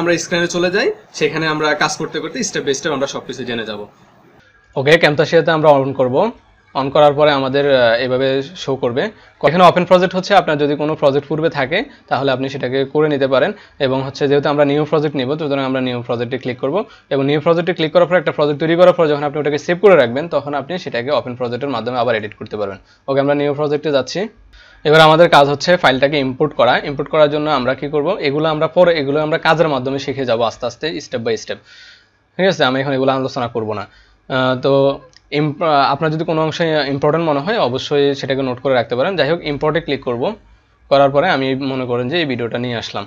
আমরা স্ক্রিনে চলে যাই সেখানে আমরা কাজ করতে করতে স্টেপ বাই স্টেপ আমরা সবকিছু জেনে যাব ওকে ক্যাম্পাসিয়াতে আমরা অন করব অন করার পরে আমাদের এভাবে শো করবে এখানে ওপেন প্রজেক্ট হচ্ছে আপনার যদি কোনো প্রজেক্ট পূর্বে থাকে তাহলে আপনি সেটাকে করে নিতে পারেন এবং হচ্ছে যেহেতু আমরা নিউ প্রজেক্ট নিব সুতরাং আমরা নিউ প্রজেক্টে ক্লিক করব এবং নিউ প্রজেক্টে ক্লিক করার পর একটা প্রজেক্ট তৈরি করার পর যখন আপনি ওটাকে সেভ করে রাখবেন তখন আপনি সেটাকে ওপেন প্রজেক্টের মাধ্যমে আবার এডিট করতে পারবেন ওকে আমরা নিউ প্রজেক্টে যাচ্ছি এবার আমাদের কাজ হচ্ছে ফাইলটাকে ইম্পোর্ট করা ইম্পোর্ট করার জন্য আমরা কি করব এগুলো আমরা পরে এগুলো আমরা কাজের মাধ্যমে শিখে যাব আস্তে আস্তে স্টেপ বাই স্টেপ ঠিক আছে আমি এখন এগুলো আলোচনা করব না তো আপনার যদি কোনো অংশে ইম্পর্টেন্ট মনে হয় অবশ্যই সেটাকে নোট করে রাখতে পারেন যাই হোক ইম্পোর্টে ক্লিক করব করার পরে আমি মনে করেন যে এই ভিডিওটা নিয়ে আসলাম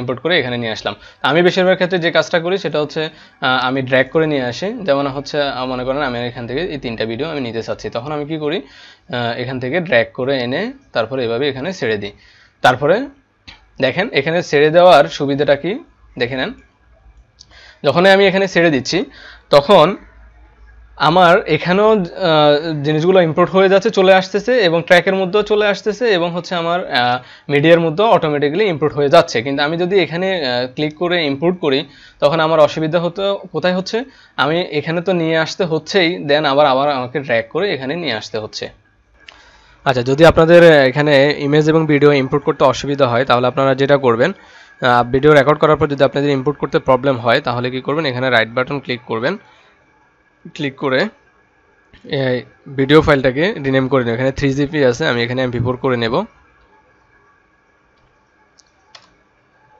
ইম্পোর্ট করে এখানে নিয়ে আসলাম আমি বেশিরভাগ ক্ষেত্রে যে কাজটা করি সেটা হচ্ছে আমি ড্র্যাক করে নিয়ে আসি যেমন হচ্ছে মনে করেন আমি এখান থেকে এই তিনটা ভিডিও আমি নিতে চাচ্ছি তখন আমি কি করি এখান থেকে ড্র্যাক করে এনে তারপরে এভাবে এখানে ছেড়ে দিই তারপরে দেখেন এখানে ছেড়ে দেওয়ার সুবিধাটা কি দেখে নেন যখনই আমি এখানে ছেড়ে দিচ্ছি তখন আমার এখানেও জিনিসগুলো ইম্পোর্ট হয়ে যাচ্ছে চলে আসতেছে এবং ট্র্যাকের মধ্যেও চলে আসতেছে এবং হচ্ছে আমার মিডিয়ার মধ্যেও অটোমেটিক্যালি ইম্পোর্ট হয়ে যাচ্ছে কিন্তু আমি যদি এখানে ক্লিক করে ইম্পোর্ট করি তখন আমার অসুবিধা হতো কোথায় হচ্ছে আমি এখানে তো নিয়ে আসতে হচ্ছেই দেন আবার আবার আমাকে ট্র্যাক করে এখানে নিয়ে আসতে হচ্ছে আচ্ছা যদি আপনাদের এখানে ইমেজ এবং ভিডিও ইম্পোর্ট করতে অসুবিধা হয় তাহলে আপনারা যেটা করবেন ভিডিও রেকর্ড করার পর যদি আপনাদের ইম্পোর্ট করতে প্রবলেম হয় তাহলে কি করবেন এখানে রাইট বাটন ক্লিক করবেন ক্লিক করে ভিডিও ফাইলটাকে রিনেম করে নেব এখানে থ্রি জিপি আছে আমি এখানে এমপি ফোর করে নেব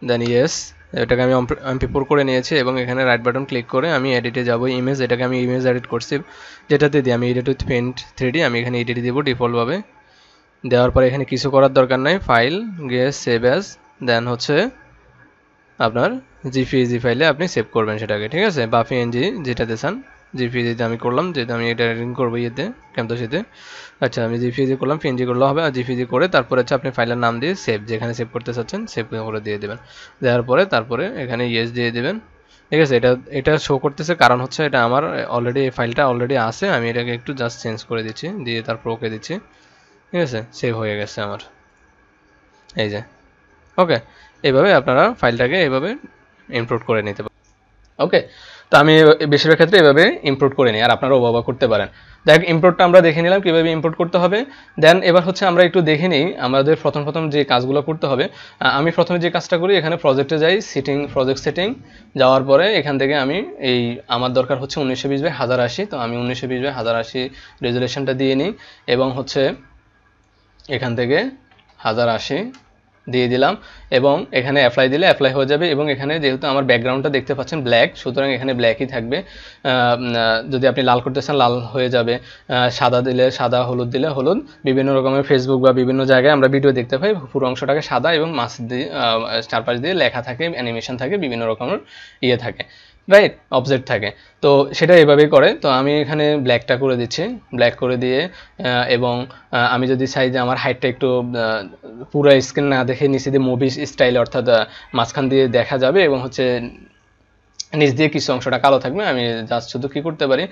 দেন ইয়েস এটাকে আমি এমপি ফোর করে নিয়েছি এবং এখানে রাইট বাটন ক্লিক করে আমি এডিটে যাব ইমেজ এটাকে আমি ইমেজ এডিট করছি যেটাতে দিই আমি এডিট উইথ পেন্ট থ্রি আমি এখানে এডিট দেবো ডিফল্টভাবে দেওয়ার পরে এখানে কিছু করার দরকার নাই ফাইল গিয়ে সেভ অ্যাজ দেন হচ্ছে আপনার জিপিএজি ফাইলে আপনি সেভ করবেন সেটাকে ঠিক আছে বাফি এনজি যেটাতে চান জিপিএজিতে আমি করলাম যেহেতু আমি এটা রিং করবো ইয়েতে ক্যাম্পাসেতে আচ্ছা আমি জিপিএজি করলাম পিএনজি করলে হবে আর জিপিএজি করে তারপরে হচ্ছে আপনি ফাইলের নাম দিয়ে সেভ যেখানে সেভ করতে চাচ্ছেন সেভ করে দিয়ে দেবেন দেওয়ার পরে তারপরে এখানে ইয়েস দিয়ে দেবেন ঠিক আছে এটা এটা শো করতেছে কারণ হচ্ছে এটা আমার অলরেডি এই ফাইলটা অলরেডি আছে আমি এটাকে একটু জাস্ট চেঞ্জ করে দিচ্ছি দিয়ে তারপর ওকে দিচ্ছি ঠিক আছে সেভ হয়ে গেছে আমার এই যে ওকে এভাবে আপনারা ফাইলটাকে এভাবে ইমপ্লোড করে নিতে পারেন ওকে তো আমি বেশিরভাগ ক্ষেত্রে এভাবে ইম্পোর্ট করে নিই আর আপনারা ওভাবা করতে পারেন দেখ ইম্পোর্টটা আমরা দেখে নিলাম কীভাবে ইম্পোর্ট করতে হবে দেন এবার হচ্ছে আমরা একটু দেখে নিই আমাদের প্রথম প্রথম যে কাজগুলো করতে হবে আমি প্রথমে যে কাজটা করি এখানে প্রজেক্টে যাই সিটিং প্রজেক্ট সেটিং যাওয়ার পরে এখান থেকে আমি এই আমার দরকার হচ্ছে উনিশশো বিশ বাই হাজার আশি তো আমি উনিশশো বিশ বাই হাজার আশি রেজুলেশনটা দিয়ে নিই এবং হচ্ছে এখান থেকে হাজার আশি দিয়ে দিলাম এবং এখানে অ্যাপ্লাই দিলে অ্যাপ্লাই হয়ে যাবে এবং এখানে যেহেতু আমার ব্যাকগ্রাউন্ডটা দেখতে পাচ্ছেন ব্ল্যাক সুতরাং এখানে ব্ল্যাকই থাকবে যদি আপনি লাল করতে চান লাল হয়ে যাবে সাদা দিলে সাদা হলুদ দিলে হলুদ বিভিন্ন রকমের ফেসবুক বা বিভিন্ন জায়গায় আমরা ভিডিও দেখতে পাই পুরো অংশটাকে সাদা এবং মাছ দিয়ে চারপাশ দিয়ে লেখা থাকে অ্যানিমেশন থাকে বিভিন্ন রকমের ইয়ে থাকে রাইট অপজেট থাকে তো সেটা এভাবেই করে তো আমি এখানে ব্ল্যাকটা করে দিচ্ছি ব্ল্যাক করে দিয়ে এবং আমি যদি চাই যে আমার হাইটটা একটু পুরো স্ক্রিন না দেখে নিচে দিয়ে মুভি স্টাইল অর্থাৎ মাঝখান দিয়ে দেখা যাবে এবং হচ্ছে নিচ দিয়ে কিছু অংশটা কালো থাকবে আমি জাস্ট শুধু কী করতে পারি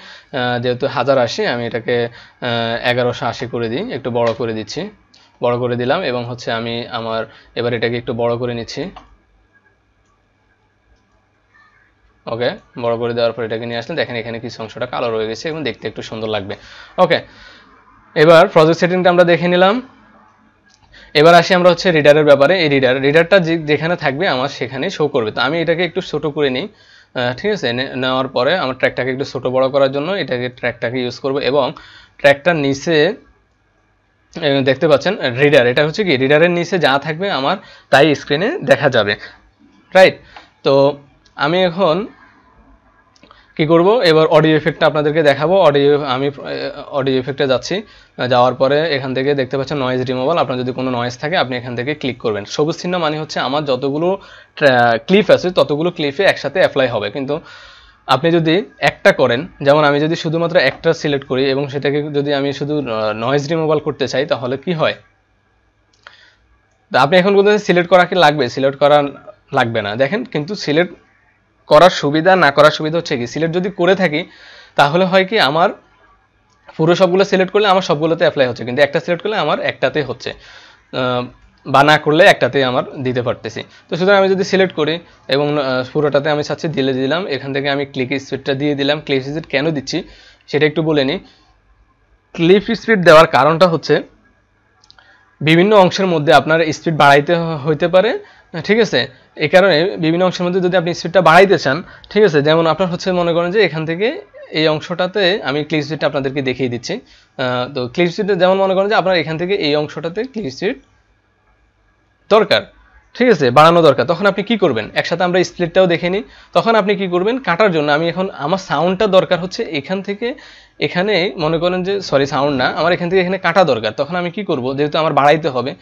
যেহেতু হাজার আশি আমি এটাকে এগারোশো আশি করে দিই একটু বড় করে দিচ্ছি বড় করে দিলাম এবং হচ্ছে আমি আমার এবার এটাকে একটু বড় করে নিচ্ছি ওকে বড় করে দেওয়ার পর এটাকে নিয়ে আসলে দেখেন এখানে কিছু অংশটা কালো রয়ে গেছে এবং দেখতে একটু সুন্দর লাগবে ওকে এবার প্রজেক্ট সেটিংটা আমরা দেখে নিলাম এবার আসি আমরা হচ্ছে রিডারের ব্যাপারে এই রিডার রিডারটা যেখানে থাকবে আমার সেখানে শো করবে তো আমি এটাকে একটু ছোট করে নিই ঠিক আছে নেওয়ার পরে আমার ট্র্যাকটাকে একটু ছোট বড় করার জন্য এটাকে ট্র্যাকটাকে ইউজ করব এবং ট্র্যাকটার নিচে দেখতে পাচ্ছেন রিডার এটা হচ্ছে কি রিডারের নিচে যা থাকবে আমার তাই স্ক্রিনে দেখা যাবে রাইট তো আমি এখন কি করব এবার অডিও এফেক্টটা আপনাদেরকে দেখাবো অডিও আমি অডিও এফেক্টে যাচ্ছি যাওয়ার পরে এখান থেকে দেখতে পাচ্ছেন নয়েজ রিমুভাল আপনার যদি কোনো নয়েজ থাকে আপনি এখান থেকে ক্লিক করবেন সবুজ চিহ্ন মানে হচ্ছে আমার যতগুলো ক্লিপ আছে ততগুলো ক্লিপে একসাথে অ্যাপ্লাই হবে কিন্তু আপনি যদি একটা করেন যেমন আমি যদি শুধুমাত্র একটা সিলেক্ট করি এবং সেটাকে যদি আমি শুধু নয়েজ রিমুভাল করতে চাই তাহলে কি হয় তা আপনি এখন বলতে সিলেক্ট করা কি লাগবে সিলেক্ট করা লাগবে না দেখেন কিন্তু সিলেক্ট করার সুবিধা না করার সুবিধা হচ্ছে কি সিলেক্ট যদি করে থাকি তাহলে হয় কি আমার পুরো সবগুলো সিলেক্ট করলে আমার সবগুলোতে অ্যাপ্লাই হচ্ছে কিন্তু একটা সিলেক্ট করলে আমার একটাতে হচ্ছে বা না করলে একটাতে আমার দিতে পারতেছি তো সুতরাং আমি যদি সিলেক্ট করি এবং পুরোটাতে আমি চাচ্ছি দিলে দিলাম এখান থেকে আমি ক্লিক স্পিডটা দিয়ে দিলাম ক্লিক স্পিড কেন দিচ্ছি সেটা একটু বলে নিই ক্লিপ স্পিড দেওয়ার কারণটা হচ্ছে বিভিন্ন অংশের মধ্যে আপনার স্পিড বাড়াইতে হইতে পারে ঠিক আছে এই কারণে বিভিন্ন অংশের মধ্যে যদি আপনি স্পিডটা বাড়াইতে চান ঠিক আছে যেমন আপনার হচ্ছে মনে করেন যে এখান থেকে এই অংশটাতে আমি ক্লিক স্পিডটা আপনাদেরকে দেখিয়ে দিচ্ছি তো ক্লিক স্পিডটা যেমন মনে করেন যে আপনার এখান থেকে এই অংশটাতে ক্লিক স্পিড দরকার ঠিক আছে বাড়ানো দরকার তখন আপনি কি করবেন একসাথে আমরা স্প্লিটটাও দেখে নিই তখন আপনি কি করবেন কাটার জন্য আমি এখন আমার সাউন্ডটা দরকার হচ্ছে এখান থেকে এখানে মনে করেন যে সরি সাউন্ড না আমার এখান থেকে এখানে কাটা দরকার তখন আমি কি করব যেহেতু আমার বাড়াইতে হবে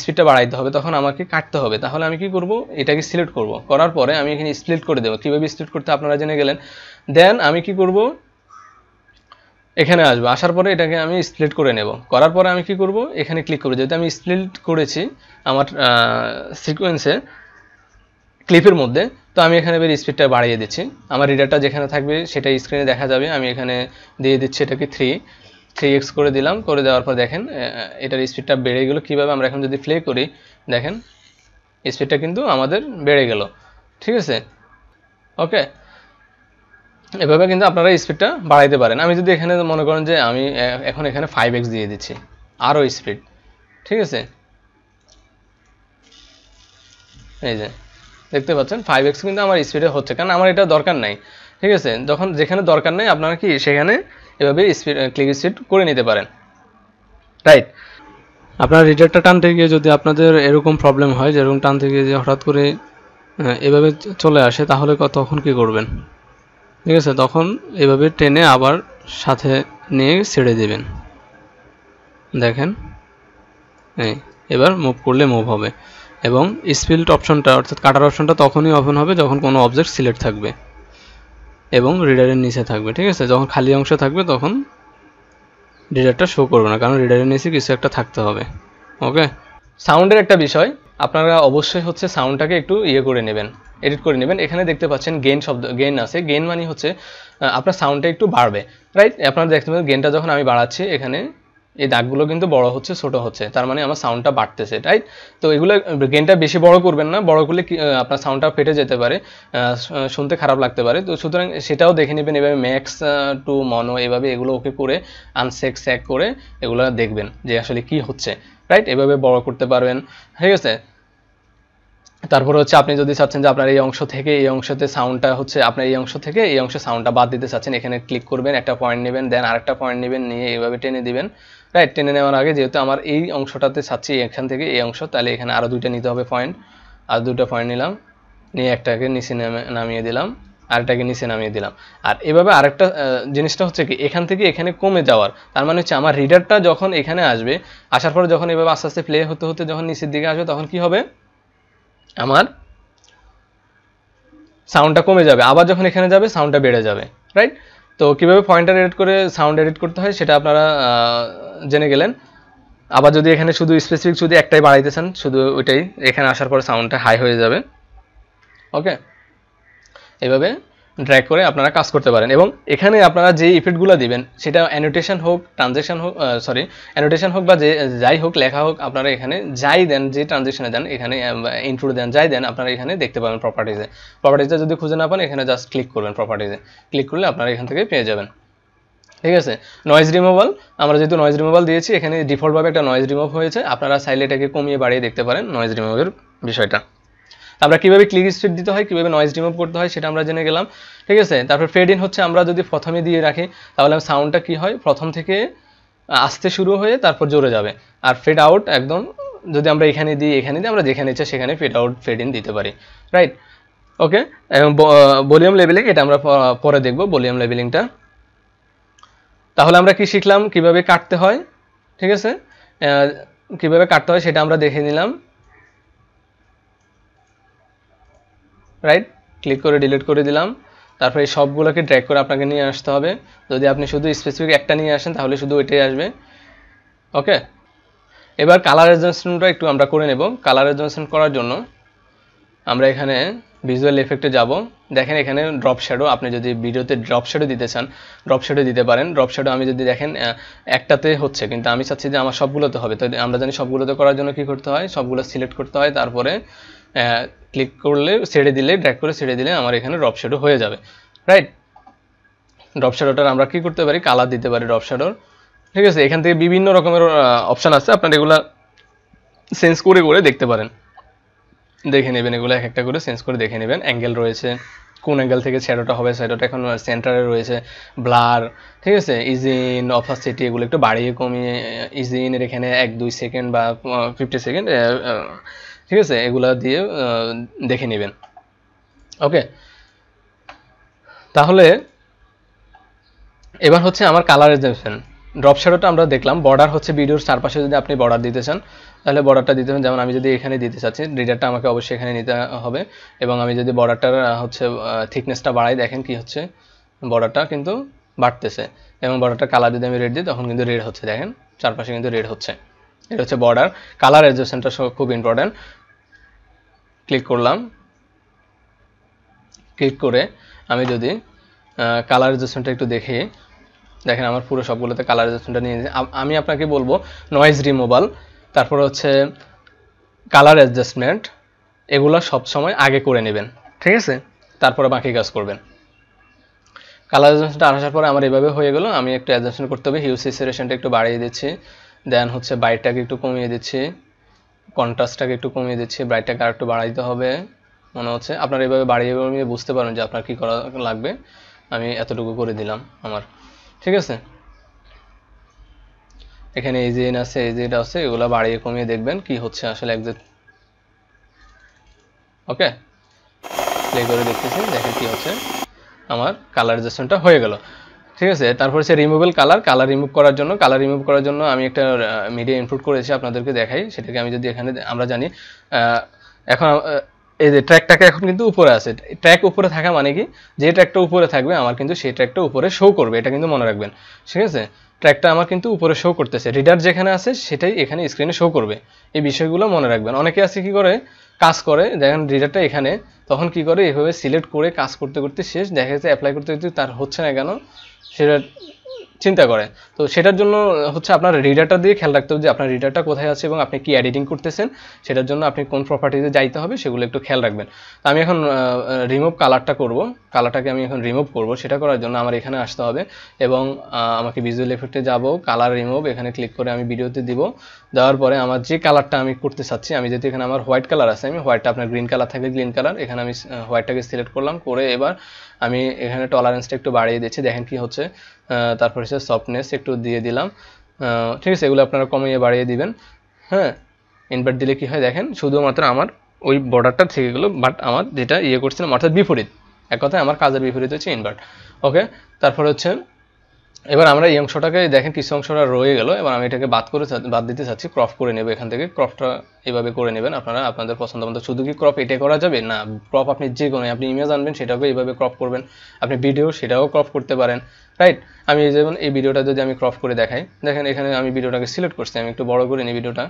স্পিডটা বাড়াইতে হবে তখন আমাকে কাটতে হবে তাহলে আমি কি করব এটাকে সিলেক্ট করব করার পরে আমি এখানে স্প্লিট করে দেবো কীভাবে স্প্লিট করতে আপনারা জেনে গেলেন দেন আমি কি করব এখানে আসবো আসার পরে এটাকে আমি স্প্লিট করে নেব করার পরে আমি কি করব এখানে ক্লিক করবো যেহেতু আমি স্প্লিট করেছি আমার সিকোয়েন্সে ক্লিপের মধ্যে তো আমি এখানে বের স্পিডটা বাড়িয়ে দিচ্ছি আমার রিডারটা যেখানে থাকবে সেটা স্ক্রিনে দেখা যাবে আমি এখানে দিয়ে দিচ্ছি এটাকে থ্রি থ্রি এক্স করে দিলাম করে দেওয়ার পর দেখেন এটার স্পিডটা বেড়ে গেলো কীভাবে আমরা এখন যদি প্লে করি দেখেন স্পিডটা কিন্তু আমাদের বেড়ে গেল ঠিক আছে ওকে এভাবে কিন্তু আপনারা স্পিডটা বাড়াইতে পারেন আমি যদি এখানে মনে করেন যে আমি এখন এখানে ফাইভ এক্স দিয়ে দিচ্ছি আরও স্পিড ঠিক আছে এই যে দেখতে পাচ্ছেন ফাইভ এক্স কিন্তু আমার স্পিডে হচ্ছে কারণ আমার এটা দরকার নাই ঠিক আছে যখন যেখানে দরকার নেই আপনারা কি সেখানে এভাবে স্পিড ক্লিক স্পিড করে নিতে পারেন রাইট আপনার রিডারটা টানতে গিয়ে যদি আপনাদের এরকম প্রবলেম হয় যেরকম টানতে গিয়ে যে হঠাৎ করে এভাবে চলে আসে তাহলে তখন কি করবেন ঠিক আছে তখন এভাবে টেনে আবার সাথে নিয়ে ছেড়ে দেবেন দেখেন এবার মুভ করলে মুভ হবে এবং স্পিল্ট অপশনটা অর্থাৎ কাটার অপশনটা তখনই অপেন হবে যখন কোনো অবজেক্ট সিলেক্ট থাকবে এবং রিডারের নিচে থাকবে ঠিক আছে যখন খালি অংশ থাকবে তখন রিডারটা শো করবে না কারণ রিডারের নিচে কিছু একটা থাকতে হবে ওকে সাউন্ডের একটা বিষয় আপনারা অবশ্যই হচ্ছে সাউন্ডটাকে একটু ইয়ে করে নেবেন এডিট করে নেবেন এখানে দেখতে পাচ্ছেন গেন শব্দ গেন আছে গেন মানে হচ্ছে আপনার সাউন্ডটা একটু বাড়বে রাইট আপনারা দেখতে পাবেন গেনটা যখন আমি বাড়াচ্ছি এখানে এই দাগগুলো কিন্তু বড় হচ্ছে ছোট হচ্ছে তার মানে আমার সাউন্ডটা বাড়তেছে রাইট তো এগুলো গেনটা বেশি বড় করবেন না বড় করলে আপনার সাউন্ডটা ফেটে যেতে পারে শুনতে খারাপ লাগতে পারে তো সুতরাং সেটাও দেখে নেবেন এভাবে ম্যাক্স টু মনো এভাবে এগুলো ওকে করে আনসেক স্যাক করে এগুলো দেখবেন যে আসলে কি হচ্ছে রাইট এভাবে বড় করতে পারবেন ঠিক আছে তারপর হচ্ছে আপনি যদি চাচ্ছেন যে আপনার এই অংশ থেকে এই অংশতে সাউন্ডটা হচ্ছে আপনার এই অংশ থেকে এই অংশে সাউন্ডটা বাদ দিতে চাচ্ছেন এখানে ক্লিক করবেন একটা পয়েন্ট নেবেন দেন আরেকটা পয়েন্ট নেবেন নিয়ে এইভাবে টেনে দিবেন রাইট টেনে নেওয়ার আগে যেহেতু আমার এই অংশটাতে ছাড়ছি এখান থেকে এই অংশ তাহলে এখানে আরও দুইটা নিতে হবে পয়েন্ট আর দুটো পয়েন্ট নিলাম নিয়ে একটাকে নিচে নামিয়ে দিলাম আরেকটাকে নিচে নামিয়ে দিলাম আর এভাবে আরেকটা জিনিসটা হচ্ছে কি এখান থেকে এখানে কমে যাওয়ার তার মানে হচ্ছে আমার রিডারটা যখন এখানে আসবে আসার পরে যখন এভাবে আস্তে আস্তে প্লে হতে হতে যখন নিচের দিকে আসবে তখন কি হবে আমার সাউন্ডটা কমে যাবে আবার যখন এখানে যাবে সাউন্ডটা বেড়ে যাবে রাইট তো কিভাবে পয়েন্টার এডিট করে সাউন্ড এডিট করতে হয় সেটা আপনারা জেনে গেলেন আবার যদি এখানে শুধু স্পেসিফিক যদি একটাই বাড়াইতে চান শুধু ওইটাই এখানে আসার পর সাউন্ডটা হাই হয়ে যাবে ওকে এভাবে ড্র্যাগ করে আপনারা কাজ করতে পারেন এবং এখানে আপনারা যে ইফেক্টগুলো দিবেন সেটা অ্যানোটেশন হোক ট্রানজেকশন হোক সরি অ্যানোটেশন হোক বা যে যাই হোক লেখা হোক আপনারা এখানে যাই দেন যে ট্রানজেকশনে দেন এখানে ইনফ্লুড দেন যাই দেন আপনারা এখানে দেখতে পাবেন প্রপার্টিজে প্রপার্টিজে যদি খুঁজে না পান এখানে জাস্ট ক্লিক করবেন প্রপার্টিজে ক্লিক করলে আপনারা এখান থেকে পেয়ে যাবেন ঠিক আছে নয়েজ রিমুভাল আমরা যেহেতু নয়েজ রিমুভাল দিয়েছি এখানে ডিফল্টভাবে একটা নয়েজ রিমুভ হয়েছে আপনারা সাইলেটাকে কমিয়ে বাড়িয়ে দেখতে পারেন নয়েজ রিমুভের বিষয়টা আমরা কীভাবে ক্লিক স্পিড দিতে হয় কীভাবে নয়েজ রিমুভ করতে হয় সেটা আমরা জেনে গেলাম ঠিক আছে তারপর ফেড ইন হচ্ছে আমরা যদি প্রথমে দিয়ে রাখি তাহলে সাউন্ডটা কি হয় প্রথম থেকে আসতে শুরু হয়ে তারপর জোরে যাবে আর ফেড আউট একদম যদি আমরা এখানে দিই এখানে দিই আমরা যেখানে ইচ্ছা সেখানে ফেড আউট ফেড ইন দিতে পারি রাইট ওকে এবং ভলিউম লেভেলিং এটা আমরা পরে দেখব ভলিউম লেভেলিংটা তাহলে আমরা কি শিখলাম কিভাবে কাটতে হয় ঠিক আছে কিভাবে কাটতে হয় সেটা আমরা দেখে নিলাম রাইট ক্লিক করে ডিলিট করে দিলাম তারপরে এই সবগুলোকে ড্র্যাক করে আপনাকে নিয়ে আসতে হবে যদি আপনি শুধু স্পেসিফিক একটা নিয়ে আসেন তাহলে শুধু ওইটাই আসবে ওকে এবার কালার অ্যাডজাস্টমেন্টটা একটু আমরা করে নেব কালার অ্যাডজাস্টমেন্ট করার জন্য আমরা এখানে ভিজুয়াল এফেক্টে যাব দেখেন এখানে ড্রপ শ্যাডো আপনি যদি ভিডিওতে ড্রপ শ্যাডো দিতে চান ড্রপ শ্যাডো দিতে পারেন ড্রপ শ্যাডো আমি যদি দেখেন একটাতে হচ্ছে কিন্তু আমি চাচ্ছি যে আমার সবগুলোতে হবে তো আমরা জানি সবগুলোতে করার জন্য কি করতে হয় সবগুলো সিলেক্ট করতে হয় তারপরে ক্লিক করলে ছেড়ে দিলে ড্র্যাক করে ছেড়ে দিলে আমার এখানে ড্রপ শ্যাডো হয়ে যাবে রাইট ড্রপ শ্যাডোটার আমরা কি করতে পারি কালার দিতে পারি ড্রপ শ্যাডোর ঠিক আছে এখান থেকে বিভিন্ন রকমের অপশান আছে আপনার এগুলা সেন্স করে করে দেখতে পারেন দেখে নেবেন এগুলো এক একটা করে সেন্স করে দেখে নেবেন অ্যাঙ্গেল রয়েছে কোন অ্যাঙ্গেল থেকে শ্যাডোটা হবে শ্যাডোটা এখন সেন্টারে রয়েছে ব্লার ঠিক আছে ইজিন অফাসিটি এগুলো একটু বাড়িয়ে কমিয়ে ইজিনের এখানে এক দুই সেকেন্ড বা ফিফটি সেকেন্ড ঠিক আছে এগুলা দিয়ে দেখে নেবেন ওকে তাহলে এবার হচ্ছে আমার কালারাইজেশন ড্রপ শ্যাডোটা আমরা দেখলাম বর্ডার হচ্ছে ভিডিওর চারপাশে যদি আপনি বর্ডার দিতে চান তাহলে বর্ডারটা দিতে হবে যেমন আমি যদি এখানে দিতে চাচ্ছি রিডারটা আমাকে অবশ্যই এখানে নিতে হবে এবং আমি যদি বর্ডারটার হচ্ছে থিকনেসটা বাড়াই দেখেন কি হচ্ছে বর্ডারটা কিন্তু বাড়তেছে এবং বর্ডারটা কালার যদি আমি রেড দিই তখন কিন্তু রেড হচ্ছে দেখেন চারপাশে কিন্তু রেড হচ্ছে এটা হচ্ছে বর্ডার কালার অ্যাডজাস্টমেন্টটা খুব ইম্পর্ট্যান্ট ক্লিক করলাম ক্লিক করে আমি যদি কালার অ্যাডজাস্টমেন্টটা একটু দেখি দেখেন আমার পুরো সবগুলোতে কালার অ্যাডজাস্টমেন্টটা নিয়ে আমি আপনাকে বলবো নয়েজ রিমোভাল তারপর হচ্ছে কালার অ্যাডজাস্টমেন্ট এগুলো সবসময় আগে করে নেবেন ঠিক আছে তারপরে বাকি কাজ করবেন কালার অ্যাডজাস্টমেন্টটা আসার পরে আমার এভাবে হয়ে গেলো আমি একটু অ্যাডজাস্টমেন্ট করতে হবে হিউ সিচুয়েশনটা একটু বাড়িয়ে দিচ্ছি দেন হচ্ছে বাইটটাকে একটু কমিয়ে দিচ্ছি কন্ট্রাস্টটাকে একটু কমিয়ে দিচ্ছি ব্রাইটটাকে আর একটু বাড়াইতে হবে মনে হচ্ছে আপনারা এভাবে বাড়িয়ে কমিয়ে বুঝতে পারেন যে আপনার কী করা লাগবে আমি এতটুকু করে দিলাম আমার ঠিক আছে এখানে এই যে আছে এই যেটা আছে এগুলো বাড়িয়ে কমিয়ে দেখবেন কি হচ্ছে আসলে একজ্যাক্ট ওকে প্লে করে দেখতেছি দেখেন কি হচ্ছে আমার কালারাইজেশনটা হয়ে গেল ঠিক আছে তারপর হচ্ছে রিমুভেল কালার কালার রিমুভ করার জন্য কালার রিমুভ করার জন্য আমি একটা মিডিয়া ইনপুট করেছি আপনাদেরকে দেখাই সেটাকে আমি যদি এখানে আমরা জানি এখন এই যে ট্র্যাকটাকে এখন কিন্তু উপরে আছে ট্র্যাক উপরে থাকা মানে কি যে ট্র্যাকটা উপরে থাকবে আমার কিন্তু সেই ট্র্যাকটা উপরে শো করবে এটা কিন্তু মনে রাখবেন ঠিক আছে ট্র্যাকটা আমার কিন্তু উপরে শো করতেছে রিডার যেখানে আছে সেটাই এখানে স্ক্রিনে শো করবে এই বিষয়গুলো মনে রাখবেন অনেকে আছে কি করে কাজ করে দেখেন রিডারটা এখানে তখন কি করে এভাবে সিলেক্ট করে কাজ করতে করতে শেষ দেখা যাচ্ছে অ্যাপ্লাই করতে করতে তার হচ্ছে না কেন 其实。চিন্তা করে তো সেটার জন্য হচ্ছে আপনার রিডারটা দিয়ে খেয়াল রাখতে হবে যে আপনার রিডারটা কোথায় আছে এবং আপনি কি এডিটিং করতেছেন সেটার জন্য আপনি কোন প্রপার্টিতে যাইতে হবে সেগুলো একটু খেয়াল রাখবেন তো আমি এখন রিমুভ কালারটা করব কালারটাকে আমি এখন রিমুভ করব সেটা করার জন্য আমার এখানে আসতে হবে এবং আমাকে ভিজুয়াল এফেক্টে যাব কালার রিমুভ এখানে ক্লিক করে আমি ভিডিওতে দিব দেওয়ার পরে আমার যে কালারটা আমি করতে চাচ্ছি আমি যেহেতু এখানে আমার হোয়াইট কালার আছে আমি হোয়াইটটা আপনার গ্রিন কালার থাকে গ্রিন কালার এখানে আমি হোয়াইটটাকে সিলেক্ট করলাম করে এবার আমি এখানে টলারেন্সটা একটু বাড়িয়ে দিচ্ছি দেখেন কি হচ্ছে তারপর হচ্ছে সফটনেস একটু দিয়ে দিলাম ঠিক আছে এগুলো আপনারা কমিয়ে বাড়িয়ে দিবেন হ্যাঁ ইনভার্ট দিলে কি হয় দেখেন শুধুমাত্র আমার ওই বর্ডারটা থেকে গেলো বাট আমার যেটা ইয়ে করছিলাম অর্থাৎ বিপরীত এক কথায় আমার কাজের বিপরীত হচ্ছে ইনভার্ট ওকে তারপর হচ্ছে এবার আমরা এই অংশটাকে দেখেন কিছু অংশটা রয়ে গেল এবার আমি এটাকে বাদ করে বাদ দিতে চাচ্ছি ক্রপ করে নেব এখান থেকে ক্রপটা এভাবে করে নেবেন আপনারা আপনাদের পছন্দ মতো শুধু কি ক্রপ এটা করা যাবে না ক্রপ আপনি যে কোনো আপনি ইমেজ আনবেন সেটাকে এইভাবে ক্রপ করবেন আপনি ভিডিও সেটাও ক্রপ করতে পারেন রাইট আমি যেমন এই ভিডিওটা যদি আমি ক্রপ করে দেখাই দেখেন এখানে আমি ভিডিওটাকে সিলেক্ট করছি আমি একটু বড় করে নিই ভিডিওটা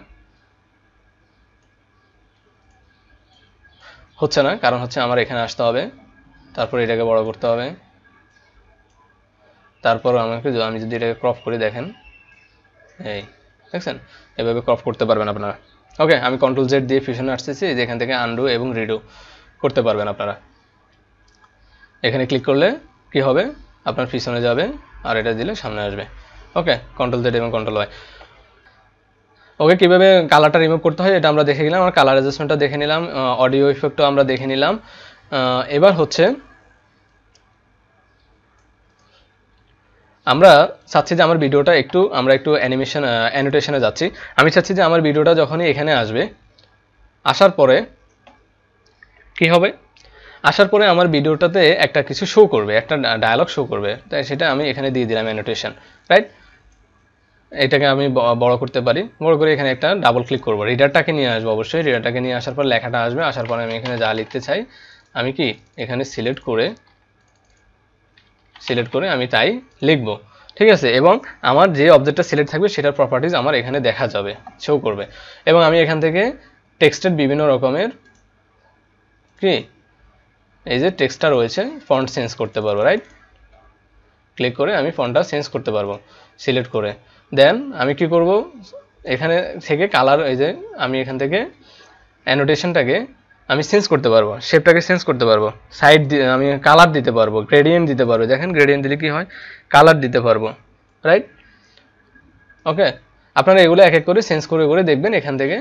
হচ্ছে না কারণ হচ্ছে আমার এখানে আসতে হবে তারপর এটাকে বড় করতে হবে তারপর আমাকে আমি যদি এটাকে ক্রপ করে দেখেন এই দেখছেন এভাবে ক্রপ করতে পারবেন আপনারা ওকে আমি কন্ট্রোল জেড দিয়ে ফিশনে আসতেছি যেখান থেকে আন্ডু এবং রিডু করতে পারবেন আপনারা এখানে ক্লিক করলে কি হবে আপনার ফিশনে যাবে আর এটা দিলে সামনে আসবে ওকে কন্ট্রোল জেড এবং কন্ট্রোল ওয়াই ওকে কীভাবে কালারটা রিমুভ করতে হয় এটা আমরা দেখে গেলাম আমরা কালার অ্যাডজাস্টমেন্টটা দেখে নিলাম অডিও ইফেক্টও আমরা দেখে নিলাম এবার হচ্ছে আমরা চাচ্ছি যে আমার ভিডিওটা একটু আমরা একটু অ্যানিমেশন অ্যানোটেশনে যাচ্ছি আমি চাচ্ছি যে আমার ভিডিওটা যখনই এখানে আসবে আসার পরে কি হবে আসার পরে আমার ভিডিওটাতে একটা কিছু শো করবে একটা ডায়ালগ শো করবে তাই সেটা আমি এখানে দিয়ে দিলাম অ্যানোটেশন রাইট এটাকে আমি বড় করতে পারি বড় করে এখানে একটা ডাবল ক্লিক করবো রিডারটাকে নিয়ে আসবো অবশ্যই রিডারটাকে নিয়ে আসার পর লেখাটা আসবে আসার পরে আমি এখানে যা লিখতে চাই আমি কি এখানে সিলেক্ট করে সিলেক্ট করে আমি তাই লিখব ঠিক আছে এবং আমার যে অবজেক্টটা সিলেক্ট থাকবে সেটার প্রপার্টিজ আমার এখানে দেখা যাবে শো করবে এবং আমি এখান থেকে টেক্সটের বিভিন্ন রকমের কি এই যে টেক্সটটা রয়েছে ফন্ট চেঞ্জ করতে পারবো রাইট ক্লিক করে আমি ফন্টটা চেঞ্জ করতে পারবো সিলেক্ট করে দেন আমি কি করব এখানে থেকে কালার এই যে আমি এখান থেকে অ্যানোটেশনটাকে আমি চেঞ্জ করতে পারবো শেপটাকে চেঞ্জ করতে পারবো সাইড আমি কালার দিতে পারবো গ্রেডিয়েন্ট দিতে পারবো দেখেন গ্রেডিয়েন্ট দিলে কি হয় কালার দিতে পারবো রাইট ওকে আপনারা এগুলো এক এক করে চেঞ্জ করে করে দেখবেন এখান থেকে